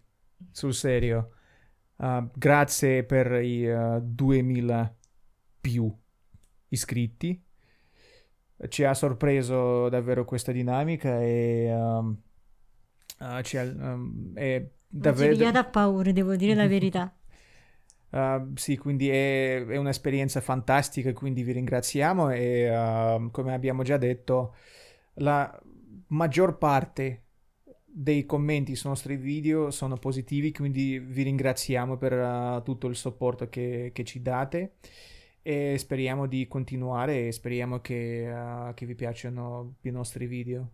sul serio, uh, grazie per i uh, eh, 2000 più iscritti ci ha sorpreso davvero questa dinamica e um, uh, ci ha, um, è davvero... da paura, devo dire la verità. Uh, sì, quindi è, è, un'esperienza fantastica, quindi vi ringraziamo e uh, come abbiamo già detto, la maggior parte dei commenti sui nostri video sono positivi, quindi vi ringraziamo per uh, tutto il supporto che, che ci date e speriamo di continuare e speriamo che, uh, che vi piacciono i nostri video.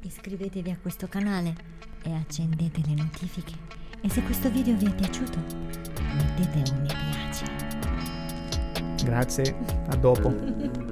Iscrivetevi a questo canale e accendete le notifiche. E se questo video vi è piaciuto, mettete un mi piace. Grazie, a dopo.